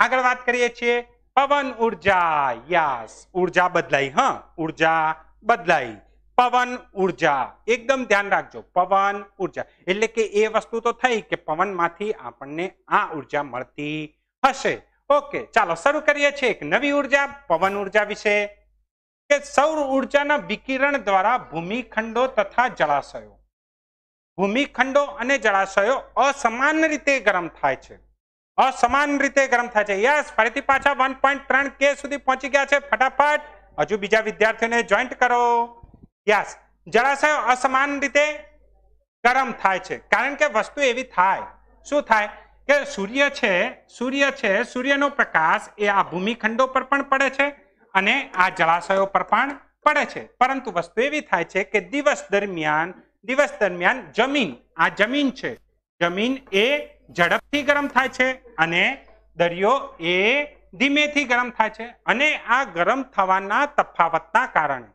આગળ વાત કરીએ છીએ પવન ઉર્જા યસ ઉર્જા બદલાઈ હા ઉર્જા બદલાઈ પવન ઉર્જા એકદમ ધ્યાન રાખજો પવન ઉર્જા એટલે કે એ વસ્તુ તો થઈ કે પવનમાંથી આપણને આ ઉર્જા મળતી હશે ઓકે ચાલો શરૂ કરીએ છીએ એક નવી ઉર્જા પવન ઉર્જા વિશે કે સૌર ઉર્જાના વિકિરણ દ્વારા ભૂમિખંડો તથા જળાશયો ભૂમિખંડો અને જળાશયો અસમાન રીતે ગરમ થાય છે અસમાન રીતે ગરમ થાય છે યસ ફરીથી પાછા વન પોઈન્ટ ત્રણ કે સુધી પહોંચી ગયા છે ફટાફટ હજુ બીજા વિદ્યાર્થીઓને જોઈન્ટ કરો યસ જળાશયો અસમાન રીતે ગરમ થાય છે કારણ કે વસ્તુ એવી થાય શું થાય કે સૂર્ય છે સૂર્ય છે સૂર્યનો પ્રકાશ એ આ ભૂમિખંડો પર પણ પડે છે અને આ જળાશયો પર પણ પડે છે પરંતુ વસ્તુ એવી થાય છે કે દિવસ દરમિયાન દિવસ દરમિયાન જમીન આ જમીન છે જમીન એ ઝડપથી ગરમ થાય છે અને દરિયો એ ધીમેથી ગરમ થાય છે અને આ ગરમ થવાના તફાવતના કારણે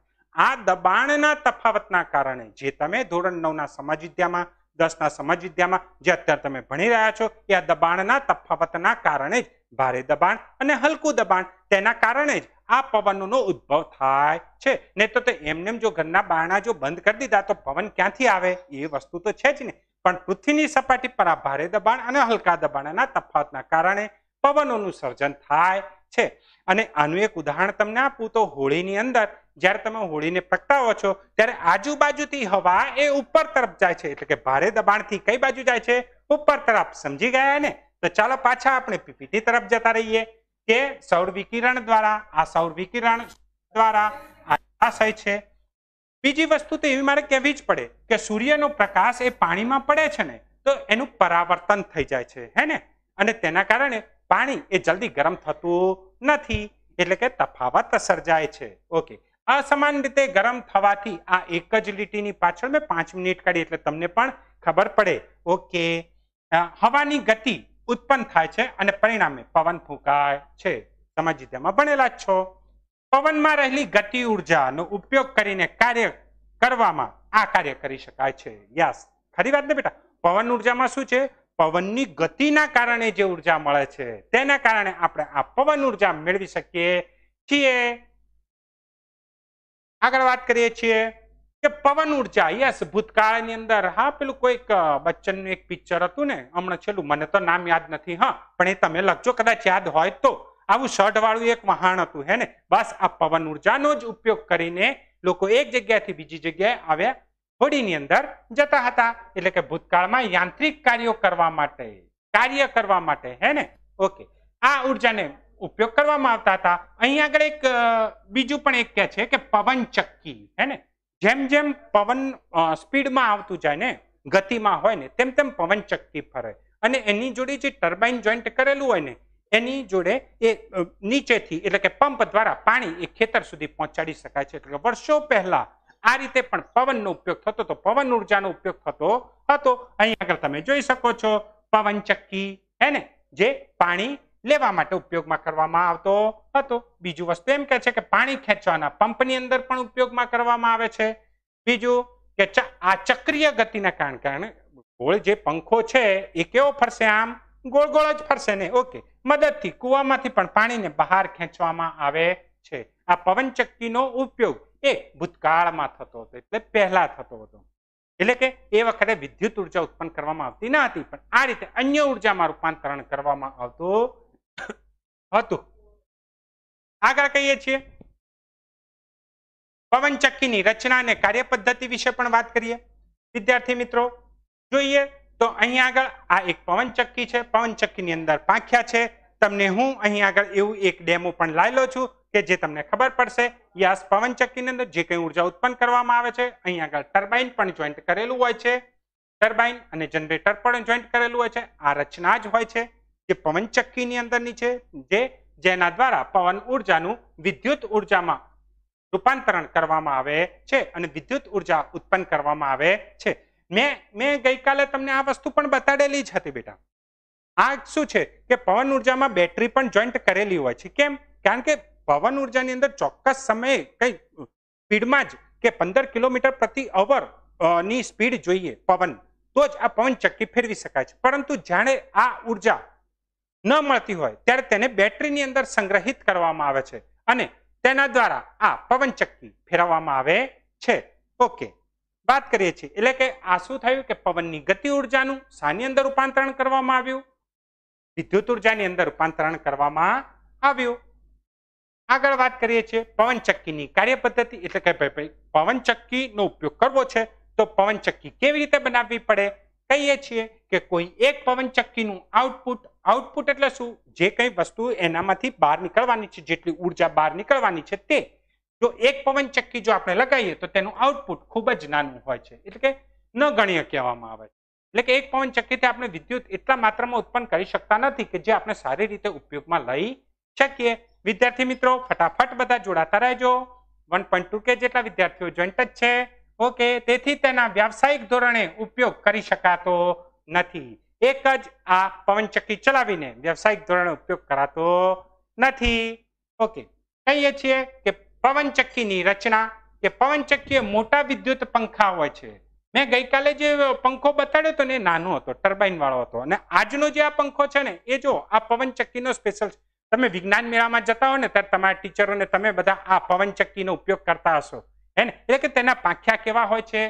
આ દબાણના તફાવતના કારણે જે તમે ધોરણ નવના સમાજ વિદ્યામાં દસના સમાજ વિદ્યામાં જે અત્યારે તમે ભણી રહ્યા છો એ આ દબાણના તફાવતના કારણે જ ભારે દબાણ અને હલકું દબાણ તેના કારણે જ આ પવનનો ઉદ્ભવ થાય છે નહીં તો એમને જો ઘરના બારણા જો બંધ કરી દીધા તો પવન ક્યાંથી આવે એ વસ્તુ તો છે જ ને પણ પૃથ્વીની સપાટી પર આ ભારે દબાણ અને હલકા દબાણના તફાવતના કારણે પવનોનું સર્જન થાય છે અને આનું એક ઉદાહરણ તમને આપું તો હોળીની અંદર જ્યારે તમે હોળીને પ્રગટાવો છો ત્યારે આજુબાજુથી હવા એ ઉપર તરફ જાય છે એટલે કે ભારે દબાણથી કઈ બાજુ જાય છે ઉપર તરફ સમજી ગયા ને તો ચાલો પાછા આપણે પીપીટી તરફ જતા રહીએ કે સૌર વિકિરણ દ્વારા આ સૌર વિકિરણ દ્વારા આશય છે બીજી વસ્તુ તો એવી મારે કહેવી જ પડે કે સૂર્યનો પ્રકાશ એ પાણીમાં પડે છે ને તો એનું પરાવર્તન થઈ જાય છે હે ને અને તેના કારણે પાણી એ જલ્દી ગરમ થતું નથી એટલે કે તફાવત સર્જાય છે ઓકે અસમાન રીતે ગરમ થવાથી આ એક જ લીટીની પાછળ મેં પાંચ મિનિટ કાઢી એટલે તમને પણ ખબર પડે ઓકે હવાની ગતિ ઉત્પન્ન થાય છે અને પરિણામે પવન ફૂંકાય છે તમે જીતેમાં ભણેલા જ છો પવનમાં રહેલી ગતિ ઉર્જાનો ઉપયોગ કરીને કાર્ય કરવામાં આ કાર્ય કરી શકાય છે યસ ખરી વાત ને બેટા પવન ઉર્જામાં શું છે પવનની ગતિના કારણે જે ઉર્જા મળે છે તેના કારણે આપણે આ પવન ઉર્જા મેળવી શકીએ છીએ આગળ વાત કરીએ છીએ કે પવન ઉર્જા યસ ભૂતકાળની અંદર હા પેલું કોઈક બચ્ચનનું એક પિક્ચર હતું ને હમણાં છેલ્લું મને તો નામ યાદ નથી હા પણ એ તમે લખજો કદાચ યાદ હોય તો આવું શઢવાળું એક વહાણ હતું હે ને બસ આ પવન ઉર્જાનો જ ઉપયોગ કરીને લોકો એક જગ્યાથી બીજી જગ્યાએ આવ્યા હોડીની અંદર જતા હતા એટલે કે ભૂતકાળમાં યાંત્રિક કાર્યો કરવા માટે કાર્ય કરવા માટે હે ને ઓકે આ ઉર્જાને ઉપયોગ કરવામાં આવતા હતા અહીં આગળ એક બીજું પણ એક કહે છે કે પવન ચક્કી હે ને જેમ જેમ પવન સ્પીડમાં આવતું જાય ને ગતિમાં હોય ને તેમ તેમ પવન ચક્કી ફરે અને એની જોડે જે ટર્બાઇન જોઈન્ટ કરેલું હોય ને એની જોડે એ નીચેથી એટલે કે પંપ દ્વારા પાણી એ ખેતર સુધી પહોંચાડી શકાય છે એટલે કે વર્ષો પહેલા આ રીતે પણ પવનનો ઉપયોગ થતો હતો પવન ઉર્જાનો ઉપયોગ થતો હતો અહીં આગળ તમે જોઈ શકો છો પવન ચક્કી હે ને જે પાણી લેવા માટે ઉપયોગમાં કરવામાં આવતો હતો બીજું વસ્તુ એમ કે છે કે પાણી ખેંચવાના પંપની અંદર પણ ઉપયોગમાં કરવામાં આવે છે બીજું કે આ ચક્રીય ગતિના કારણ કારણે ગોળ જે પંખો છે એ કેવો ફરશે આમ ગોળ ગોળ જ ફરશે ને ઓકે મદદથી કૂવામાંથી પણ પાણીને બહાર ખેંચવામાં આવે છે આ પવનચક્કીનો ઉપયોગ એ ભૂતકાળમાં થતો હતો એટલે પહેલા થતો હતો એટલે કે એ વખતે વિદ્યુત ઉર્જા ઉત્પન્ન કરવામાં આવતી ન હતી પણ આ રીતે અન્ય ઉર્જામાં રૂપાંતરણ કરવામાં આવતું હતું આગળ કહીએ છીએ પવનચક્કીની રચના અને કાર્ય પદ્ધતિ વિશે પણ વાત કરીએ વિદ્યાર્થી મિત્રો જોઈએ તો અહીં આગળ આ એક પવનચક્કી છે પવનચક્કીની અંદર પાંખ્યા છે તમને હું અહીં આગળ એવું એક ડેમો પણ લાયેલો છું કે જે તમને ખબર પડશે યાસ પવનચક્કીની અંદર જે કંઈ ઉર્જા ઉત્પન્ન કરવામાં આવે છે અહીં આગળ ટર્બાઇન પણ જોઈન્ટ કરેલું હોય છે ટર્બાઇન અને જનરેટર પણ જોઈન્ટ કરેલું હોય છે આ રચના જ હોય છે જે પવનચક્કીની અંદરની છે જે જેના દ્વારા પવન ઉર્જાનું વિદ્યુત ઉર્જામાં રૂપાંતરણ કરવામાં આવે છે અને વિદ્યુત ઉર્જા ઉત્પન્ન કરવામાં આવે છે મેં મેં ગઈકાલે તમને આ વસ્તુ પણ બતાડેલી જ હતી બેટા આ શું છે કે પવન ઉર્જામાં બેટરી પણ જોઈન્ટ કરેલી હોય છે કેમ કારણ કે પવન ઉર્જાની અંદર ચોક્કસ સમયે કઈ સ્પીડમાં જ કે પંદર કિલોમીટર પ્રતિ અવર ની સ્પીડ જોઈએ પવન તો જ આ પવન ચક્કી ફેરવી શકાય છે પરંતુ જાણે આ ઉર્જા ન મળતી હોય ત્યારે તેને બેટરીની અંદર સંગ્રહિત કરવામાં આવે છે અને તેના દ્વારા આ પવન ચક્કી ફેરવવામાં આવે છે ઓકે વાત કરીએ છીએ એટલે કે આ શું થયું કે પવનની ગતિ ઉર્જાનું શાની અંદર રૂપાંતરણ કરવામાં આવ્યું વિદ્યુત ઉર્જાની અંદર રૂપાંતરણ કરવામાં આવ્યું આગળ વાત કરીએ છીએ પવનચક્કીની કાર્યપદ્ધતિ એટલે કે ભાઈ પવનચક્કીનો ઉપયોગ કરવો છે તો પવનચક્કી કેવી રીતે બનાવવી પડે કહીએ છીએ કે કોઈ એક પવનચક્કીનું આઉટપુટ આઉટપુટ એટલે શું જે કંઈ વસ્તુ એનામાંથી બહાર નીકળવાની છે જેટલી ઉર્જા બહાર નીકળવાની છે તે જો એક પવન ચક્કી જો આપણે લગાવીએ તો તેનું આઉટપુટ ખૂબ જ નાનું હોય છે એટલે કે ન ગણ્ય કહેવામાં આવે એટલે કે એક પવન ચક્કીથી આપણે વિદ્યુત એટલા માત્રામાં ઉત્પન્ન કરી શકતા નથી કે જે આપણે સારી રીતે ઉપયોગમાં લઈ શકીએ વિદ્યાર્થી મિત્રો ફટાફટ બધા જોડાતા રહેજો વન પોઈન્ટ ટુ કે જેટલા વિદ્યાર્થીઓ જોઈન્ટ જ છે ઓકે તેથી તેના વ્યાવસાયિક ધોરણે ઉપયોગ કરી શકાતો નથી એક જ આ પવનચક્કી ચલાવીને વ્યવસાયિક ધોરણે ઉપયોગ કરાતો નથી ઓકે કહીએ છીએ કે પવનચક્કીની રચના કે પવનચક્કી મોટા વિદ્યુત પંખા હોય છે મેં ગઈકાલે જે પંખો બતાડ્યો હતો ને એ નાનો હતો ટર્બાઇન વાળો હતો અને આજનો જે આ પંખો છે ને એ જો આ પવનચક્કીનો સ્પેશિયલ તમે વિજ્ઞાન મેળામાં જતા હો ને ત્યારે તમારા ટીચરોને તમે બધા આ પવનચક્કીનો ઉપયોગ કરતા હશો હે ને એટલે કે તેના પાંખ્યા કેવા હોય છે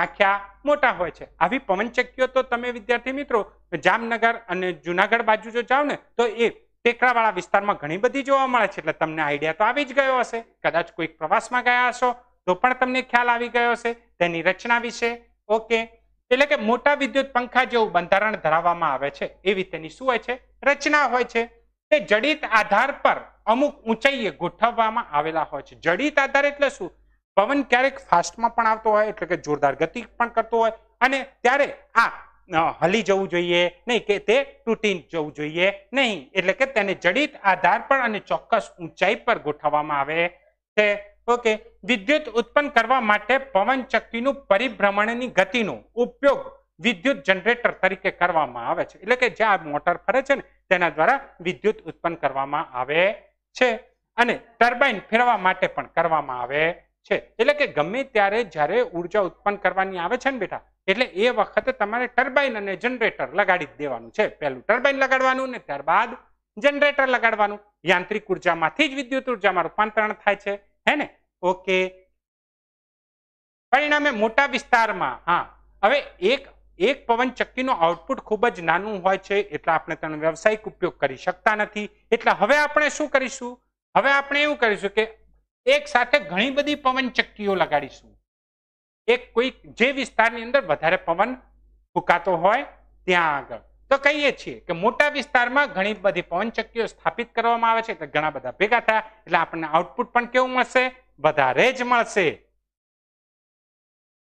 પાંખ્યા મોટા હોય છે આવી પવનચક્કીઓ તો તમે વિદ્યાર્થી મિત્રો જામનગર અને જુનાગઢ બાજુ જો જાઓ ને તો એ ટેકરાવાળા વિસ્તારમાં ઘણી બધી જોવા મળે છે એટલે તમને આઈડિયા તો આવી જ ગયો હશે કદાચ કોઈક પ્રવાસમાં ગયા હશો તો પણ તમને ખ્યાલ આવી ગયો હશે તેની રચના વિશે ઓકે એટલે કે મોટા વિદ્યુત પંખા જેવું બંધારણ ધરાવવામાં આવે છે એવી તેની શું હોય છે રચના હોય છે તે જડિત આધાર પર અમુક ઊંચાઈએ ગોઠવવામાં આવેલા હોય છે જડિત આધાર એટલે શું પવન ક્યારેક ફાસ્ટમાં પણ આવતો હોય એટલે કે જોરદાર ગતિ પણ કરતો હોય અને ત્યારે આ હલી જવું જોઈએ નહીં કે તે તૂટી જવું જોઈએ નહીં એટલે કે તેને જડિત આધાર પર અને ચોક્કસ ઊંચાઈ પર ગોઠવવામાં આવે છે ઓકે વિદ્યુત ઉત્પન્ન કરવા માટે પવન ચક્કીનું પરિભ્રમણની ગતિનો ઉપયોગ વિદ્યુત જનરેટર તરીકે કરવામાં આવે છે એટલે કે જે આ મોટર ફરે છે ને તેના દ્વારા વિદ્યુત ઉત્પન્ન કરવામાં આવે છે અને ટર્બાઇન ફેરવા માટે પણ કરવામાં આવે છે એટલે કે ગમે ત્યારે જ્યારે ઉર્જા ઉત્પન્ન કરવાની આવે છે ને બેટા એટલે એ વખતે તમારે ટર્બાઇન અને જનરેટર લગાડી દેવાનું છે પહેલું ટર્બાઇન લગાડવાનું ને ત્યારબાદ જનરેટર લગાડવાનું યાંત્રિક ઉર્જામાંથી જ વિદ્યુત ઉર્જામાં રૂપાંતરણ થાય છે હે ને ઓકે પરિણામે મોટા વિસ્તારમાં હા હવે એક એક પવન ચક્કીનું આઉટપુટ ખૂબ જ નાનું હોય છે એટલે આપણે તેનો વ્યવસાયિક ઉપયોગ કરી શકતા નથી એટલે હવે આપણે શું કરીશું હવે આપણે એવું કરીશું કે એક સાથે ઘણી બધી પવન ચક્કીઓ લગાડીશું એક કોઈક જે વિસ્તારની અંદર વધારે પવન ફૂંકાતો હોય ત્યાં આગળ તો કહીએ છીએ કે મોટા વિસ્તારમાં ઘણી બધી પવન ચક્કીઓ સ્થાપિત કરવામાં આવે છે એટલે ઘણા બધા ભેગા થયા એટલે આપણને આઉટપુટ પણ કેવું મળશે વધારે જ મળશે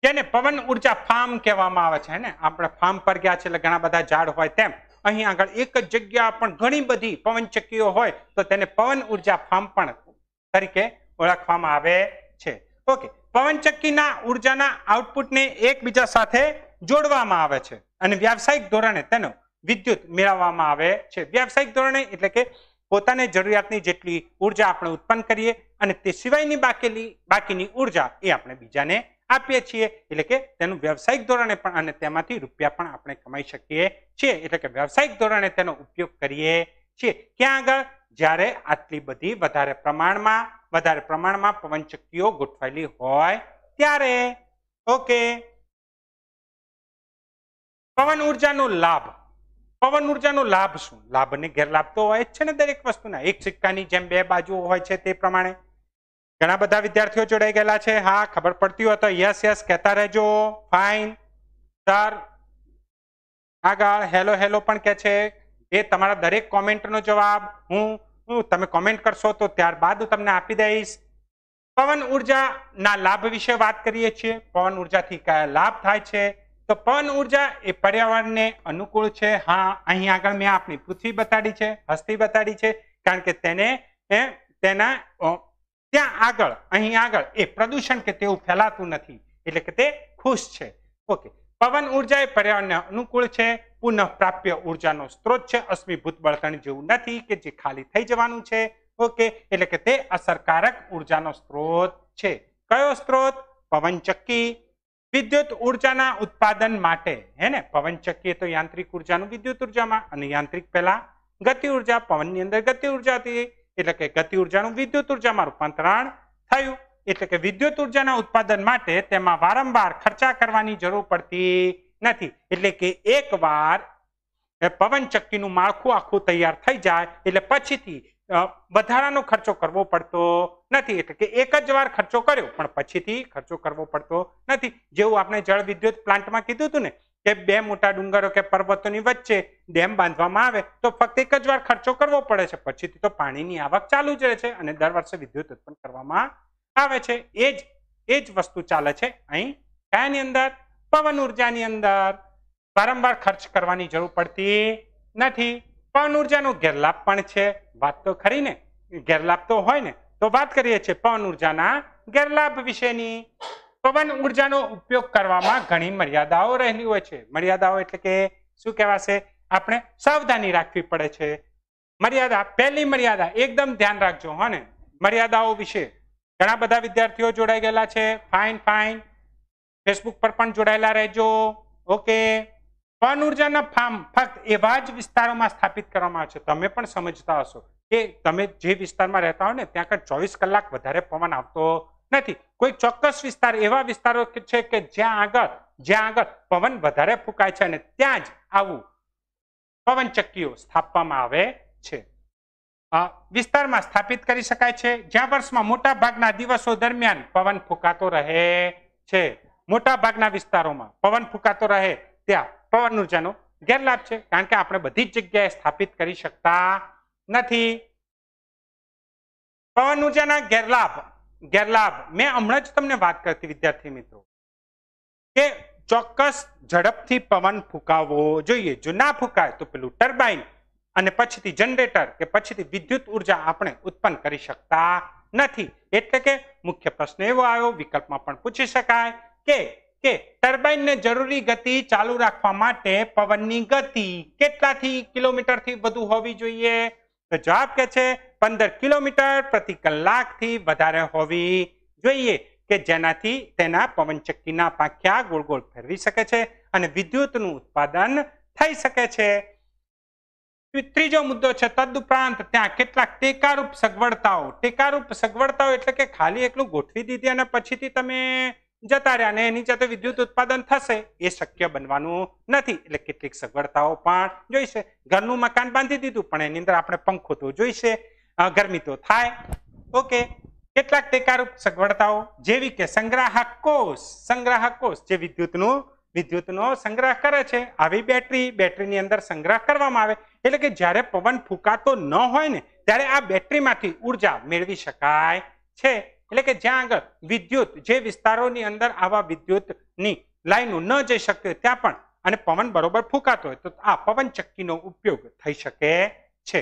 જેને પવન ઉર્જા ફાર્મ કહેવામાં આવે છે ને આપણે ફાર્મ પર ગયા છે એટલે ઘણા બધા ઝાડ હોય તેમ અહીં આગળ એક જ જગ્યા પણ ઘણી બધી પવનચક્કીઓ હોય તો તેને પવન ઉર્જા ફાર્મ પણ તરીકે ઓળખવામાં આવે છે ઓકે પવનચક્કીના ઉર્જાના આઉટપુટને એકબીજા સાથે જોડવામાં આવે છે અને વ્યાવસાયિક ધોરણે તેનો વિદ્યુત મેળવવામાં આવે છે વ્યાવસાયિક ધોરણે એટલે કે પોતાને જરૂરિયાતની જેટલી ઉર્જા આપણે ઉત્પન્ન કરીએ અને તે સિવાયની બાકીની બાકીની ઉર્જા એ આપણે બીજાને આપીએ છીએ એટલે કે તેનું વ્યવસાયિક ધોરણે પણ અને તેમાંથી રૂપિયા પણ આપણે કમાઈ શકીએ છીએ એટલે કે વ્યવસાયિક ધોરણે તેનો ઉપયોગ કરીએ છીએ ક્યાં આગળ જ્યારે આટલી બધી વધારે પ્રમાણમાં વધારે પ્રમાણમાં પવનચક્કીઓ ગોઠવાયેલી હોય ત્યારે ઓકે પવન ઉર્જાનો લાભ પવન ઉર્જાનો લાભ શું લાભ અને ગેરલાભ તો હોય જ છે ને દરેક વસ્તુના એક સિક્કાની જેમ બે બાજુ હોય છે તે પ્રમાણે ઘણા બધા વિદ્યાર્થીઓ જોડાઈ ગયેલા છે હા ખબર પડતી હોય તો યસ યસ કહેતા રહેજો ફાઇન સર આગળ હેલો હેલો પણ કે છે એ તમારા દરેક કોમેન્ટનો જવાબ હું તમે કોમેન્ટ કરશો તો ત્યારબાદ હું તમને આપી દઈશ પવન ઉર્જાના લાભ વિશે વાત કરીએ છીએ પવન ઉર્જાથી કયા લાભ થાય છે તો પવન ઉર્જા એ પર્યાવરણને અનુકૂળ છે હા અહીં આગળ મેં આપણી પૃથ્વી બતાડી છે હસ્તી બતાડી છે કારણ કે તેને તેના ત્યાં આગળ અહીં આગળ એ પ્રદૂષણ કે તેવું ફેલાતું નથી એટલે કે તે ખુશ છે ઓકે પવન ઉર્જા એ પર્યાવરણને અનુકૂળ છે પુનઃ પ્રાપ્ય ઉર્જાનો સ્ત્રોત છે અશ્મિભૂત બળતણ જેવું નથી કે જે ખાલી થઈ જવાનું છે ઓકે એટલે કે તે અસરકારક ઉર્જાનો સ્ત્રોત છે કયો સ્ત્રોત પવનચક્કી વિદ્યુત ઉર્જાના ઉત્પાદન માટે હે ને પવનચક્કી તો યાંત્રિક ઉર્જાનું વિદ્યુત ઉર્જામાં અને યાંત્રિક પહેલા ગતિ ઉર્જા પવનની અંદર ગતિ ઉર્જા હતી એટલે કે ગતિ ઉર્જાનું વિદ્યુત ઉર્જામાં રૂપાંતરણ થયું એટલે કે વિદ્યુત ઉર્જાના ઉત્પાદન માટે તેમાં વારંવાર ખર્ચા કરવાની જરૂર પડતી નથી એટલે કે એકવાર પવન ચક્કીનું માળખું આખું તૈયાર થઈ જાય એટલે પછીથી વધારાનો ખર્ચો કરવો પડતો નથી એટલે કે એક જ વાર ખર્ચો કર્યો પણ પછીથી ખર્ચો કરવો પડતો નથી જેવું આપણે જળ વિદ્યુત પ્લાન્ટમાં કીધું હતું ને કે બે મોટા ડુંગરો કે પર્વતોની વચ્ચે ડેમ બાંધવામાં આવે તો ફક્ત એક જ વાર ખર્ચો કરવો પડે છે પછીથી તો પાણીની આવક ચાલુ જ રહે છે અને દર વર્ષે વિદ્યુત ઉત્પન્ન કરવામાં આવે છે એ જ એ જ વસ્તુ ચાલે છે અહીં કયાની અંદર પવન ઉર્જાની અંદર વારંવાર ખર્ચ કરવાની જરૂર પડતી નથી પવન ઉર્જાનો ગેરલાભ પણ છે વાત તો ખરી ને ગેરલાભ તો હોય ને તો વાત કરીએ છીએ પવન ઉર્જાના ગેરલાભ વિશેની પવન ઉર્જાનો ઉપયોગ કરવામાં ઘણી મર્યાદાઓ રહેલી હોય છે મર્યાદાઓ એટલે કે શું કહેવાશે આપણે સાવધાની રાખવી પડે છે મર્યાદા પહેલી મર્યાદા એકદમ ધ્યાન રાખજો હો ને મર્યાદાઓ વિશે ઘણા બધા વિદ્યાર્થીઓ જોડાઈ ગયેલા છે ફાઇન ફાઇન ફેસબુક પર પણ જોડાયેલા રહેજો ઓકે પવન ઉર્જાના ફાર્મ ફક્ત એવા જ વિસ્તારોમાં સ્થાપિત કરવામાં આવે છે તમે પણ સમજતા હશો કે તમે જે વિસ્તારમાં રહેતા હો ને ત્યાં આગળ ચોવીસ કલાક વધારે પવન આવતો નથી કોઈ ચોક્કસ વિસ્તાર એવા વિસ્તારો છે કે જ્યાં આગળ જ્યાં આગળ પવન વધારે ફૂંકાય છે અને ત્યાં જ આવું પવનચક્કીઓ સ્થાપવામાં આવે છે વિસ્તારમાં સ્થાપિત કરી શકાય છે જ્યાં વર્ષમાં મોટા ભાગના દિવસો દરમિયાન પવન ફૂંકાતો રહે છે મોટા ભાગના વિસ્તારોમાં પવન ફૂંકાતો રહે ત્યાં પવન ઉર્જાનો ગેરલાભ છે કારણ કે આપણે બધી જ જગ્યાએ સ્થાપિત કરી શકતા નથી પવન ઉર્જાના ગેરલાભ ગેરલાભ મેં હમણાં જ તમને વાત કરતી વિદ્યાર્થી મિત્રો કે ચોક્કસ ઝડપથી પવન ફૂંકાવવો જોઈએ જો ના ફૂંકાય તો પેલું ટર્બાઇન અને પછીથી જનરેટર કે પછીથી વિદ્યુત ઉર્જા આપણે ઉત્પન્ન કરી શકતા નથી એટલે કે મુખ્ય પ્રશ્ન એવો આવ્યો વિકલ્પમાં પણ પૂછી શકાય કે કે ટર્બાઇનને જરૂરી ગતિ ચાલુ રાખવા માટે પવનની ગતિ કેટલાથી કિલોમીટરથી વધુ હોવી જોઈએ તો જવાબ કે છે પંદર કિલોમીટર પ્રતિ કલાકથી વધારે હોવી જોઈએ કે જેનાથી તેના પવનચક્કીના પાંખ્યા ગોળ ગોળ ફેરવી શકે છે અને વિદ્યુતનું ઉત્પાદન થઈ શકે છે ત્રીજો મુદ્દો છે તદુપરાંત ત્યાં કેટલાક ટેકારૂપ સગવડતાઓ ટેકારૂપ સગવડતાઓ એટલે કે ખાલી એકલું ગોઠવી દીધી અને પછીથી તમે જતા રહ્યા અને એની સાથે વિદ્યુત ઉત્પાદન થશે એ શક્ય બનવાનું નથી એટલે કેટલીક સગવડતાઓ પણ જોઈશે ઘરનું મકાન બાંધી દીધું પણ એની અંદર આપણે પંખો તો જોઈશે ગરમી તો થાય ઓકે કેટલાક ટેકારૂપ સગવડતાઓ જેવી કે સંગ્રાહક કોષ સંગ્રાહક કોષ જે વિદ્યુતનું વિદ્યુતનો સંગ્રહ કરે છે આવી બેટરી બેટરીની અંદર સંગ્રહ કરવામાં આવે એટલે કે જ્યારે પવન ફૂંકાતો ન હોય ને ત્યારે આ બેટરીમાંથી ઉર્જા મેળવી શકાય છે એટલે કે જ્યાં આગળ વિદ્યુત જે વિસ્તારોની અંદર આવા વિદ્યુતની લાઈનો ન જઈ શકતી ત્યાં પણ અને પવન બરોબર ફૂંકાતો હોય તો આ પવન ચક્કીનો ઉપયોગ થઈ શકે છે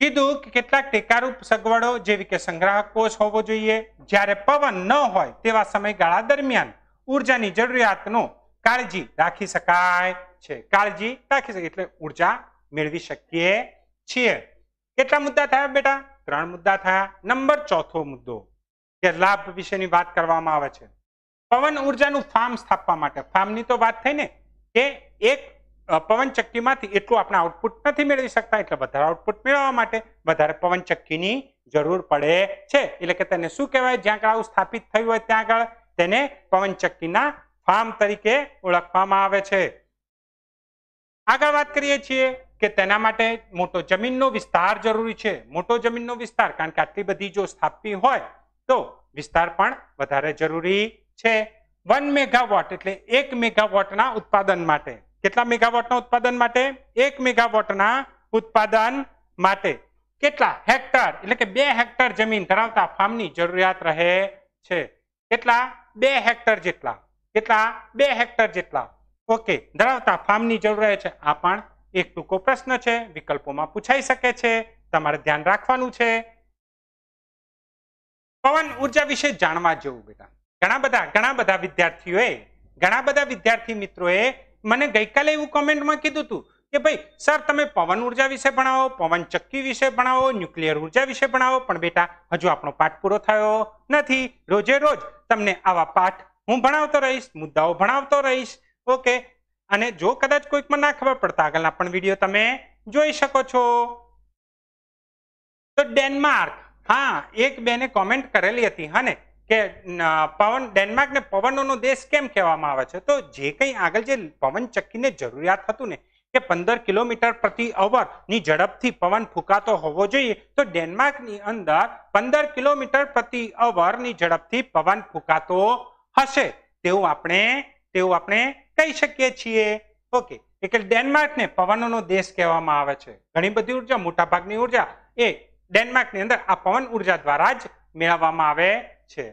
કીધું કે કેટલાક ટેકારૂપ સગવડો જેવી કે સંગ્રાહક કોષ હોવો જોઈએ જ્યારે પવન ન હોય તેવા સમયગાળા દરમિયાન ઉર્જાની જરૂરિયાતનો કાળજી રાખી શકાય છે કાળજી રાખી શકીએ એટલે ઉર્જા મેળવી શકીએ છીએ કેટલા મુદ્દા થયા બેટા ત્રણ મુદ્દા થયા નંબર ચોથો મુદ્દો કે લાભ વિશેની વાત કરવામાં આવે છે પવન ઉર્જાનું ફાર્મ સ્થાપવા માટે ફાર્મની તો વાત થઈ ને કે એક પવન ચક્કીમાંથી એટલું આપણે આઉટપુટ નથી મેળવી શકતા એટલે વધારે આઉટપુટ મેળવવા માટે વધારે પવન ચક્કીની જરૂર પડે છે એટલે કે તેને શું કહેવાય જ્યાં આગળ સ્થાપિત થયું હોય ત્યાં આગળ તેને પવનચક્કીના ફાર્મ તરીકે ઓળખવામાં આવે છે આગળ વાત કરીએ છીએ કે તેના માટે મોટો જમીનનો વિસ્તાર જરૂરી છે મોટો જમીનનો વિસ્તાર કારણ કે આટલી બધી જો સ્થાપવી હોય તો વિસ્તાર પણ વધારે જરૂરી છે વન મેગાવોટ એટલે એક મેગાવોટના ઉત્પાદન માટે કેટલા મેગાવોટના ઉત્પાદન માટે એક મેગાવોટના ઉત્પાદન માટે કેટલા હેક્ટર એટલે કે બે હેક્ટર જમીન ધરાવતા ફાર્મની જરૂરિયાત રહે છે કેટલા બે હેક્ટર જેટલા કેટલા બે હેક્ટર જેટલા ઓકે ધરાવતા ફાર્મની જરૂર રહે છે આ પણ એક ટૂંકો પ્રશ્ન છે વિકલ્પોમાં પૂછાઈ શકે છે તમારે ધ્યાન રાખવાનું છે પવન ઉર્જા વિશે જાણવા જેવું બેટા ઘણા બધા ઘણા બધા વિદ્યાર્થીઓએ ઘણા બધા વિદ્યાર્થી મિત્રોએ મને ગઈકાલે એવું કોમેન્ટમાં કીધું હતું કે ભાઈ સર તમે પવન ઉર્જા વિશે ભણાવો પવન ચક્કી વિશે ભણાવો ન્યુક્લિયર ઉર્જા વિશે ભણાવો પણ બેટા હજુ આપણો પાઠ પૂરો થયો નથી રોજે રોજ તમને આવા પાઠ હું ભણાવતો રહીશ મુદ્દાઓ ભણાવતો રહીશ ઓકે અને જો કદાચ કોઈકમાં ના ખબર પડતા આગળના પણ વિડીયો તમે જોઈ શકો છો તો ડેનમાર્ક હા એક બેને કોમેન્ટ કરેલી હતી હને કે પવન ડેનમાર્કને પવનોનો દેશ કેમ કહેવામાં આવે છે તો જે કંઈ આગળ જે પવન ચક્કીને જરૂરિયાત હતું ને કે પંદર કિલોમીટર પ્રતિ અવર ની ઝડપથી પવન ફૂંકાતો હોવો જોઈએ તો ડેનમાર્કની અંદર પંદર કિલોમીટર પ્રતિ ની ઝડપથી પવન ફૂંકાતો હશે તેવું આપણે તેવું આપણે કહી શકીએ છીએ ઓકે એટલે ડેનમાર્કને પવનનો દેશ કહેવામાં આવે છે ઘણી બધી ઉર્જા મોટાભાગની ઉર્જા એ ડેનમાર્કની અંદર આ પવન ઉર્જા દ્વારા જ મેળવવામાં આવે છે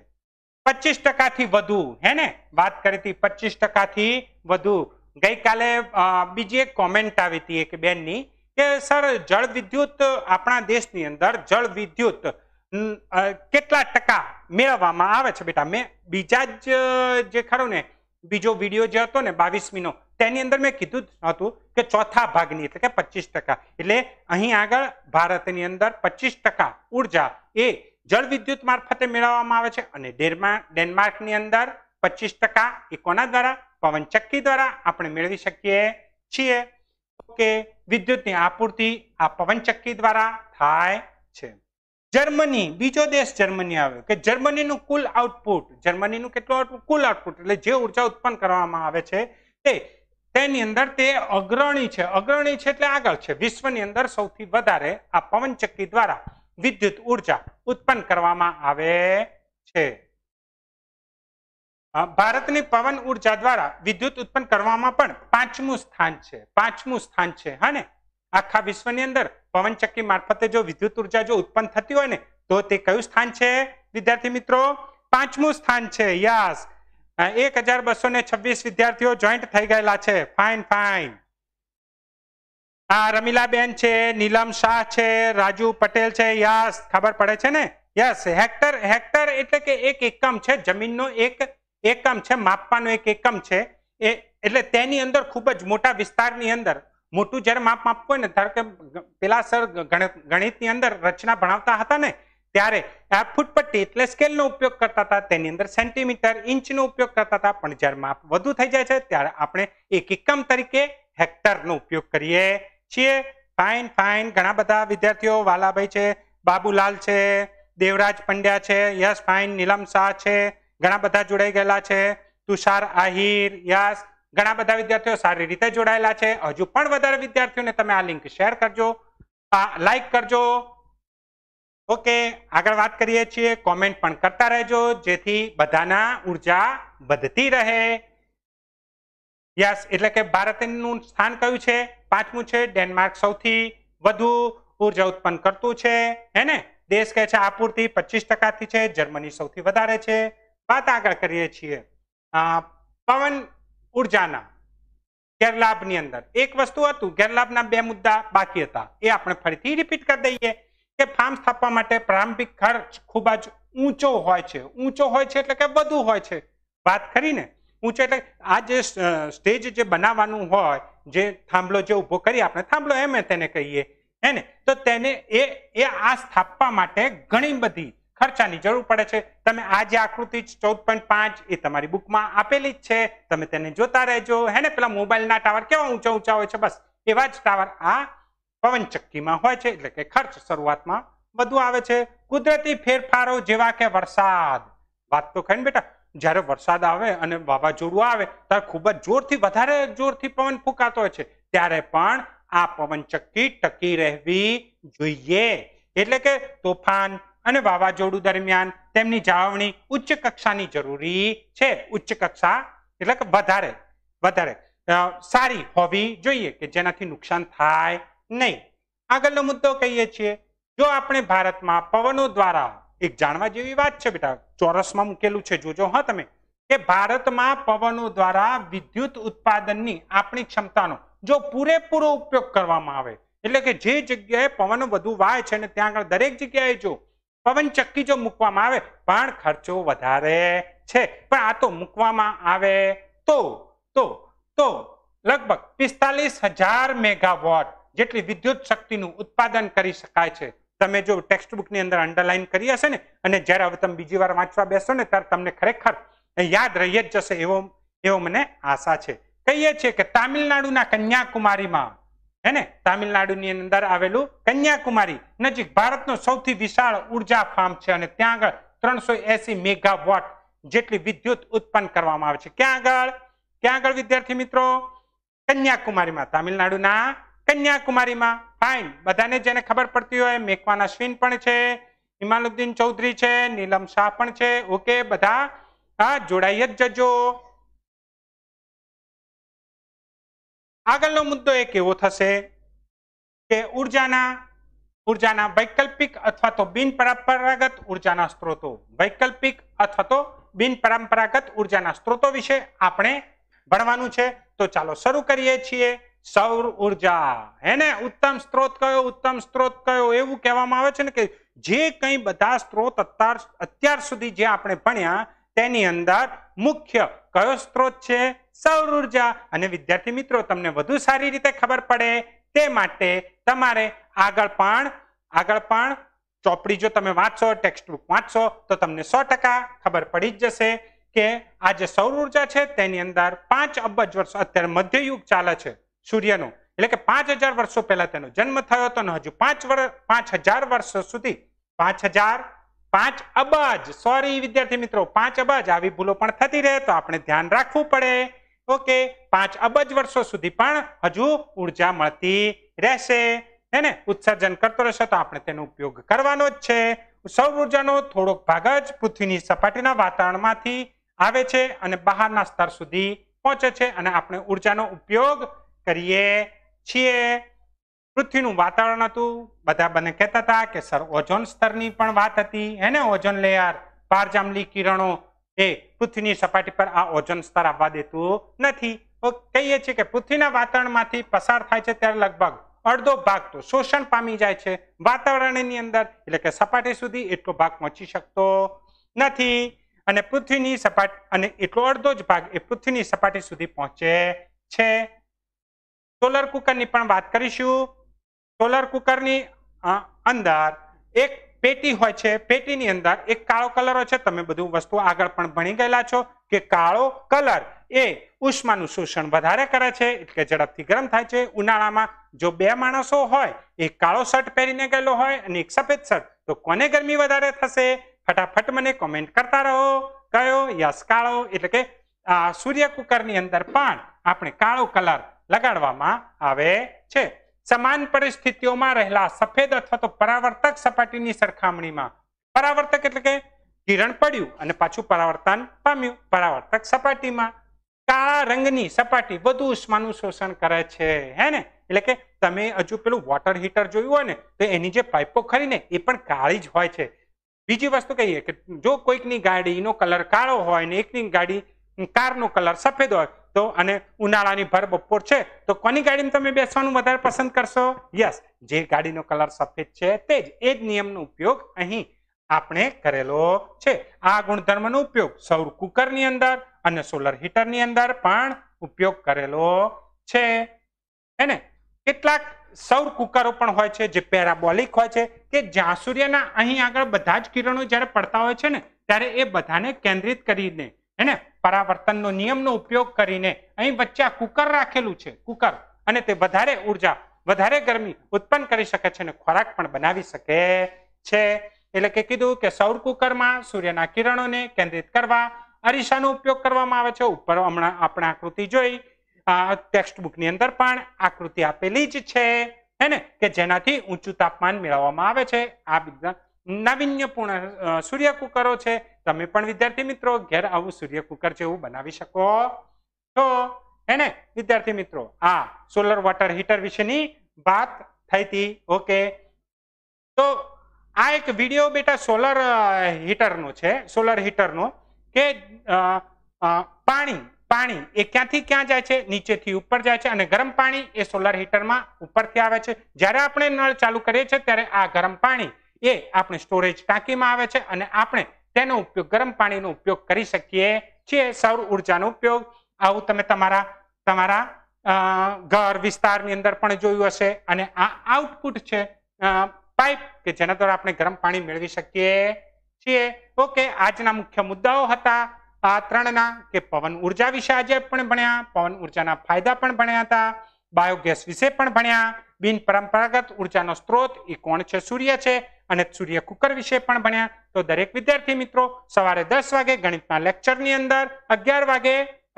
પચીસ ટકાથી વધુ હે ને વાત કરી હતી પચીસ ટકાથી વધુ ગઈકાલે બીજી એક કોમેન્ટ આવી હતી એક બેનની કે સર જળ વિદ્યુત આપણા દેશની અંદર જળ વિદ્યુત કેટલા ટકા મેળવવામાં આવે છે બેટા મેં બીજા જ જે ખરો ને બીજો વિડીયો જે હતો ને બાવીસમીનો તેની અંદર મેં કીધું હતું કે ચોથા ભાગની એટલે કે પચીસ એટલે અહીં આગળ ભારતની અંદર પચીસ ઉર્જા એ જળ વિદ્યુત મારફતે મેળવવામાં આવે છે અને ડેનમાર્કની અંદર પચીસ એ કોના દ્વારા પવન ચક્કી દ્વારા આપણે મેળવી શકીએ છીએ કે વિદ્યુતની આપૂર્તિ આ પવન ચક્કી દ્વારા થાય છે જર્મની બીજો દેશ જર્મની આવ્યો કે જર્મનીનું કુલ આઉટપુટ જર્મનીનું કેટલું આઉટપુટ કુલ આઉટપુટ એટલે જે ઉર્જા ઉત્પન્ન કરવામાં આવે છે તે તેની અંદર તે અગ્રણી છે અગ્રણી છે એટલે આગળ છે વિશ્વની અંદર સૌથી વધારે આ પવનચક્કી દ્વારા વિદ્યુત ઉર્જા ઉત્પન્ન કરવામાં આવે છે ભારતની પવન ઉર્જા દ્વારા વિદ્યુત ઉત્પન્ન કરવામાં પણ પાંચમું સ્થાન છે પાંચમું સ્થાન છે હા ને આખા વિશ્વની અંદર પવનચક્કી મારફતે જો વિદ્યુત ઉર્જા જો ઉત્પન્ન થતી હોય ને તો તે કયું સ્થાન છે વિદ્યાર્થી મિત્રો પાંચમું સ્થાન છે યસ એક હજાર બસો છવ્વીસ વિદ્યાર્થીઓ જોઈન્ટ થઈ ગયેલા છે ફાઇન ફાઇન આ રમીલાબેન છે નીલમ શાહ છે રાજુ પટેલ છે યસ ખબર પડે છે ને યસ હેક્ટર હેક્ટર એટલે કે એક એકમ છે જમીનનો એક એકમ છે માપવાનું એક એકમ છે એ એટલે તેની અંદર ખૂબ જ મોટા વિસ્તારની અંદર મોટું જ્યારે માપ માપવું હોય ને ધારો કે પેલા સર ગણિતની અંદર રચના ભણાવતા હતા ને ત્યારે આ ફૂટપટ્ટી એટલે સ્કેલનો ઉપયોગ કરતા હતા તેની અંદર સેન્ટીમીટર ઇંચનો ઉપયોગ કરતા હતા પણ જ્યારે માપ વધુ થઈ જાય છે ત્યારે આપણે એક એકમ તરીકે હેક્ટરનો ઉપયોગ કરીએ છીએ ફાઇન ફાઇન ઘણા બધા વિદ્યાર્થીઓ વાલાભાઈ છે બાબુલાલ છે દેવરાજ પંડ્યા છે યસ ફાઇન નીલમ શાહ છે ઘણા બધા જોડાઈ ગયેલા છે તુષાર આહિર યાસ ઘણા બધા વિદ્યાર્થીઓ સારી રીતે જોડાયેલા છે હજુ પણ વધારે વિદ્યાર્થીઓને તમે આ લિંક શેર કરજો લાઈક કરજો ઓકે આગળ વાત કરીએ છીએ કોમેન્ટ પણ કરતા રહેજો જેથી બધાના ઉર્જા વધતી રહે યસ એટલે કે ભારતનું સ્થાન કયું છે પાંચમું છે ડેનમાર્ક સૌથી વધુ ઉર્જા ઉત્પન્ન કરતું છે હે ને દેશ કહે છે આપૂર્તિ પૂરતી પચીસ ટકાથી છે જર્મની સૌથી વધારે છે વાત આગળ કરીએ છીએ પવન ઉર્જાના ગેરલાભની અંદર એક વસ્તુ હતું ગેરલાભના બે મુદ્દા બાકી હતા એ આપણે ફરીથી રિપીટ કરી દઈએ કે ફાર્મ સ્થાપવા માટે પ્રારંભિક ખર્ચ ખૂબ જ ઊંચો હોય છે ઊંચો હોય છે એટલે કે વધુ હોય છે વાત કરીને ઊંચો એટલે આ જે સ્ટેજ જે બનાવવાનું હોય જે થાંભલો જે ઊભો કરી આપણે થાંભલો એમ તેને કહીએ હે ને તો તેને એ એ આ સ્થાપવા માટે ઘણી બધી ખર્ચાની જરૂર પડે છે તમે આ જે આકૃતિ ચૌદ પોઈન્ટ પાંચ એ તમારી બુકમાં આપેલી જ છે તમે તેને જોતા રહેજો હેને પેલા મોબાઈલના ટાવર કેવા ઊંચા ઊંચા હોય છે બસ એવા જ ટાવર આ પવનચક્કીમાં હોય છે એટલે કે ખર્ચ શરૂઆતમાં વધુ આવે છે કુદરતી ફેરફારો જેવા કે વરસાદ વાત તો ખરી બેટા જ્યારે વરસાદ આવે અને વાવાઝોડું આવે ત્યારે ખૂબ જ જોરથી વધારે જોરથી પવન ફૂંકાતો હોય છે ત્યારે પણ આ પવનચક્કી ટકી રહેવી જોઈએ એટલે કે તોફાન અને વાવાઝોડું દરમિયાન તેમની જાળવણી ઉચ્ચ કક્ષાની જરૂરી છે ઉચ્ચ કક્ષા એટલે કે વધારે વધારે સારી હોવી જોઈએ કે જેનાથી નુકસાન થાય નહીં આગળનો મુદ્દો કહીએ છીએ જો આપણે ભારતમાં પવનો દ્વારા એક જાણવા જેવી વાત છે બેટા ચોરસમાં મૂકેલું છે જોજો હા તમે કે ભારતમાં પવનો દ્વારા વિદ્યુત ઉત્પાદનની આપણી ક્ષમતાનો જો પૂરેપૂરો ઉપયોગ કરવામાં આવે એટલે કે જે જગ્યાએ પવન વધુ વાય છે ને ત્યાં આગળ દરેક જગ્યાએ જો પવન ચક્કી જો મૂકવામાં આવે પણ ખર્ચો વધારે છે પણ આ તો મૂકવામાં આવે તો તો તો લગભગ પિસ્તાલીસ હજાર મેગાવોટ જેટલી વિદ્યુત શક્તિનું ઉત્પાદન કરી શકાય છે તમે જો ટેક્સ્ટ બુકની અંદર અંડરલાઈન કરી હશે ને અને જ્યારે હવે તમે બીજી વાર વાંચવા બેસો ને ત્યારે તમને ખરેખર યાદ રહી જ જશે એવો એવો મને આશા છે કહીએ છીએ કે તામિલનાડુના કન્યાકુમારીમાં હે ને તામિલનાડુની અંદર આવેલું કન્યાકુમારી નજીક ભારતનો સૌથી વિશાળ ઉર્જા ફાર્મ છે અને ત્યાં આગળ ત્રણસો એસી મેગાવોટ જેટલી વિદ્યુત ઉત્પન્ન કરવામાં આવે છે ક્યાં આગળ ક્યાં આગળ વિદ્યાર્થી મિત્રો કન્યાકુમારીમાં તામિલનાડુના કન્યાકુમારીમાં ફાઇન બધાને જેને ખબર પડતી હોય મેકવાના શ્વિન પણ છે હિમાલુદ્દીન ચૌધરી છે નીલમ શાહ પણ છે ઓકે બધા હા જોડાઈ જ જજો આગળનો મુદ્દો એક એવો થશે કે ઉર્જાના ઉર્જાના વૈકલ્પિક અથવા તો બિન પરંપરાગત ઉર્જાના સ્ત્રોતો વૈકલ્પિક અથવા તો બિન પરંપરાગત ઉર્જાના સ્ત્રોતો વિશે આપણે ભણવાનું છે તો ચાલો શરૂ કરીએ છીએ સૌર ઉર્જા હેને ઉત્તમ સ્ત્રોત કયો ઉત્તમ સ્ત્રોત કયો એવું કહેવામાં આવે છે ને કે જે કંઈ બધા સ્ત્રોત અત્યાર અત્યાર સુધી જે આપણે ભણ્યા તેની અંદર મુખ્ય કયો સ્ત્રોત છે સૌર ઉર્જા અને વિદ્યાર્થી મિત્રો તમને વધુ સારી રીતે ખબર પડે તે માટે તમારે આગળ પણ આગળ પણ ચોપડી જો તમે વાંચશો ટેક્સ્ટ બુક વાંચશો તો તમને સો ખબર પડી જ જશે કે આ જે સૌર ઉર્જા છે તેની અંદર પાંચ અબજ વર્ષ અત્યારે મધ્ય યુગ ચાલે છે સૂર્યનો એટલે કે પાંચ વર્ષો પહેલા તેનો જન્મ થયો હતો ને હજુ પાંચ વર્ષ પાંચ વર્ષ સુધી પાંચ પાંચ અબજ સોરી વિદ્યાર્થી મિત્રો પાંચ અબજ આવી ભૂલો પણ થતી રહે તો આપણે ધ્યાન રાખવું પડે તો કે પાંચ અબજ વર્ષો સુધી પણ હજુ ઉર્જા મળતી રહેશે હે ઉત્સર્જન કરતો રહેશે તો આપણે તેનો ઉપયોગ કરવાનો જ છે સૌર ઉર્જાનો થોડોક ભાગ જ પૃથ્વીની સપાટીના વાતાવરણમાંથી આવે છે અને બહારના સ્તર સુધી પહોંચે છે અને આપણે ઉર્જાનો ઉપયોગ કરીએ છીએ પૃથ્વીનું વાતાવરણ હતું બધા બંને કહેતા હતા કે સર ઓઝોન સ્તરની પણ વાત હતી એને ને ઓઝોન લેયર પારજામલી કિરણો એ પૃથ્વીની સપાટી પર આ ઓઝોન સ્તર આવવા દેતું નથી કહીએ છીએ કે પૃથ્વીના વાતાવરણમાંથી પસાર થાય છે ત્યારે લગભગ અડધો ભાગ તો શોષણ પામી જાય છે વાતાવરણની અંદર એટલે કે સપાટી સુધી એટલો ભાગ પહોંચી શકતો નથી અને પૃથ્વીની સપાટી અને એટલો અડધો જ ભાગ એ પૃથ્વીની સપાટી સુધી પહોંચે છે સોલર કુકરની પણ વાત કરીશું સોલર કુકરની અંદર એક પેટી હોય છે પેટીની અંદર એક કાળો કલર છે તમે બધું વસ્તુ આગળ પણ ભણી ગયેલા છો કે કાળો કલર એ ઉષ્માનું શોષણ વધારે કરે છે એટલે ઝડપથી ગરમ થાય છે ઉનાળામાં જો બે માણસો હોય એક કાળો શર્ટ પહેરીને ગયેલો હોય અને એક સફેદ શર્ટ તો કોને ગરમી વધારે થશે ફટાફટ મને કોમેન્ટ કરતા રહો કયો યસ કાળો એટલે કે આ સૂર્ય કુકરની અંદર પણ આપણે કાળો કલર લગાડવામાં આવે છે સમાન પરિસ્થિતિઓમાં રહેલા સફેદ અથવા તો પરાવર્તક સપાટીની સરખામણીમાં પરાવર્તક એટલે કે કિરણ પડ્યું અને પાછું પરાવર્તન પામ્યું પરાવર્તક સપાટીમાં કાળા રંગની સપાટી વધુ ઉષ્માનું શોષણ કરે છે હે ને એટલે કે તમે હજુ પેલું વોટર હીટર જોયું હોય ને તો એની જે પાઇપો ખરીને એ પણ કાળી જ હોય છે બીજી વસ્તુ કહીએ કે જો કોઈકની ગાડીનો કલર કાળો હોય ને એકની ગાડી કારનો કલર સફેદ હોય તો અને ઉનાળાની ભર બપોર છે તો કોની ગાડીમાં તમે બેસવાનું વધારે પસંદ કરશો યસ જે ગાડીનો કલર સફેદ છે તે જ એ જ નિયમનો ઉપયોગ અહીં આપણે કરેલો છે આ ગુણધર્મનો ઉપયોગ સૌર કુકરની અંદર અને સોલર હીટરની અંદર પણ ઉપયોગ કરેલો છે હેને કેટલાક સૌર કુકરો પણ હોય છે જે પેરાબોલિક હોય છે કે જ્યાં સૂર્યના અહીં આગળ બધા જ કિરણો જ્યારે પડતા હોય છે ને ત્યારે એ બધાને કેન્દ્રિત કરીને હેને પરાવર્તનનો નિયમનો ઉપયોગ કરીને અહીં વચ્ચે કુકર રાખેલું છે કુકર અને તે વધારે ઉર્જા વધારે ગરમી ઉત્પન્ન કરી શકે છે અને ખોરાક પણ બનાવી શકે છે એટલે કે કીધું કે સૌર કુકરમાં સૂર્યના કિરણોને કેન્દ્રિત કરવા અરીસાનો ઉપયોગ કરવામાં આવે છે ઉપર હમણાં આપણે આકૃતિ જોઈ ટેક્સ્ટ બુકની અંદર પણ આકૃતિ આપેલી જ છે હે ને કે જેનાથી ઊંચું તાપમાન મેળવવામાં આવે છે આ નાવિન્યપૂર્ણ સૂર્ય કુકરો છે તમે પણ વિદ્યાર્થી મિત્રો ઘેર આવું સૂર્ય કુકર જેવું બનાવી શકો છો હે ને વિદ્યાર્થી મિત્રો આ સોલર વોટર હીટર વિશેની વાત થઈ હતી ઓકે તો આ એક વિડીયો બેટા સોલર હીટરનો છે સોલર હીટરનો કે પાણી પાણી એ ક્યાંથી ક્યાં જાય છે નીચેથી ઉપર જાય છે અને ગરમ પાણી એ સોલર હીટરમાં ઉપરથી આવે છે જ્યારે આપણે નળ ચાલુ કરીએ છીએ ત્યારે આ ગરમ પાણી એ આપણે સ્ટોરેજ ટાંકીમાં આવે છે અને આપણે તેનો ઉપયોગ ગરમ પાણીનો ઉપયોગ કરી શકીએ છીએ સૌર ઉર્જાનો ઉપયોગ આવું તમે તમારા તમારા ઘર વિસ્તારની અંદર પણ જોયું હશે અને આ આઉટપુટ છે પાઇપ કે જેના દ્વારા આપણે ગરમ પાણી મેળવી શકીએ છીએ ઓકે આજના મુખ્ય મુદ્દાઓ હતા આ ત્રણના કે પવન ઉર્જા વિશે આજે પણ ભણ્યા પવન ઉર્જાના ફાયદા પણ ભણ્યા હતા બાયોગેસ વિશે પણ ભણ્યા બિન પરંપરાગત ઉર્જાનો સ્ત્રોત એ કોણ છે સૂર્ય છે અને સૂર્ય કુકર વિશે પણ ભણ્યા તો દરેક વિદ્યાર્થી મિત્રો સવારે દસ વાગે ગણિતના લેક્ચરની અંદર અગિયાર વાગે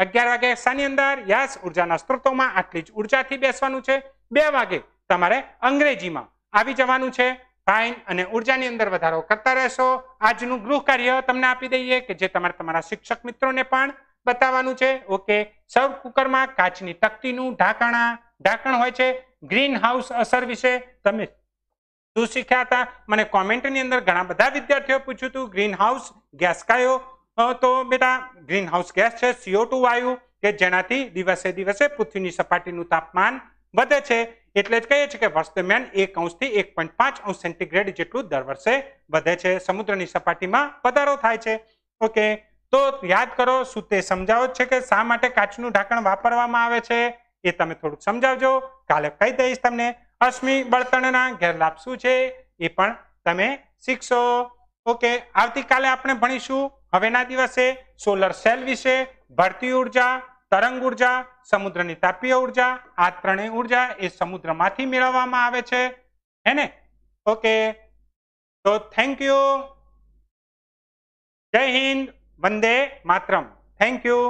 અગિયાર વાગે શાની અંદર યાસ ઉર્જાના સ્ત્રોતોમાં આટલી જ ઉર્જાથી બેસવાનું છે બે વાગે તમારે અંગ્રેજીમાં આવી જવાનું છે ફાઇન અને ઉર્જાની અંદર વધારો કરતા રહેશો આજનું ગૃહ કાર્ય તમને આપી દઈએ કે જે તમારે તમારા શિક્ષક મિત્રોને પણ બતાવવાનું છે ઓકે સર્વ કુકરમાં કાચની તકતીનું ઢાંકણા ઢાંકણ હોય છે ગ્રીન હાઉસ અસર વિશે તમે શું શીખ્યા હતા મને કોમેન્ટની અંદર ઘણા બધા વિદ્યાર્થીઓ પૂછ્યું હતું ગ્રીનહાઉસ ગેસ કયો તો બેટા ગ્રીન હાઉસ ગેસ છે સીઓ ટુ વાયુ કે જેનાથી દિવસે દિવસે પૃથ્વીની સપાટીનું તાપમાન વધે છે એટલે જ કહીએ છીએ કે વર્ષ દરમિયાન એક અંશથી એક પોઈન્ટ પાંચ અંશ સેન્ટીગ્રેડ જેટલું દર વર્ષે વધે છે સમુદ્રની સપાટીમાં વધારો થાય છે ઓકે તો યાદ કરો શું તે સમજાવો છે કે શા માટે કાચનું ઢાંકણ વાપરવામાં આવે છે એ તમે થોડુંક સમજાવજો કાલે કહી દઈશ તમને અશ્મિ બળતણના ગેરલાભ શું છે એ પણ તમે શીખશો ઓકે આવતીકાલે આપણે ભણીશું હવેના દિવસે સોલર સેલ વિશે ભરતી ઉર્જા તરંગ ઉર્જા સમુદ્રની તાપીય ઉર્જા આ ત્રણેય ઉર્જા એ સમુદ્રમાંથી મેળવવામાં આવે છે હે ને ઓકે તો થેન્ક યુ જય હિન્દ વંદે માતરમ થેન્ક યુ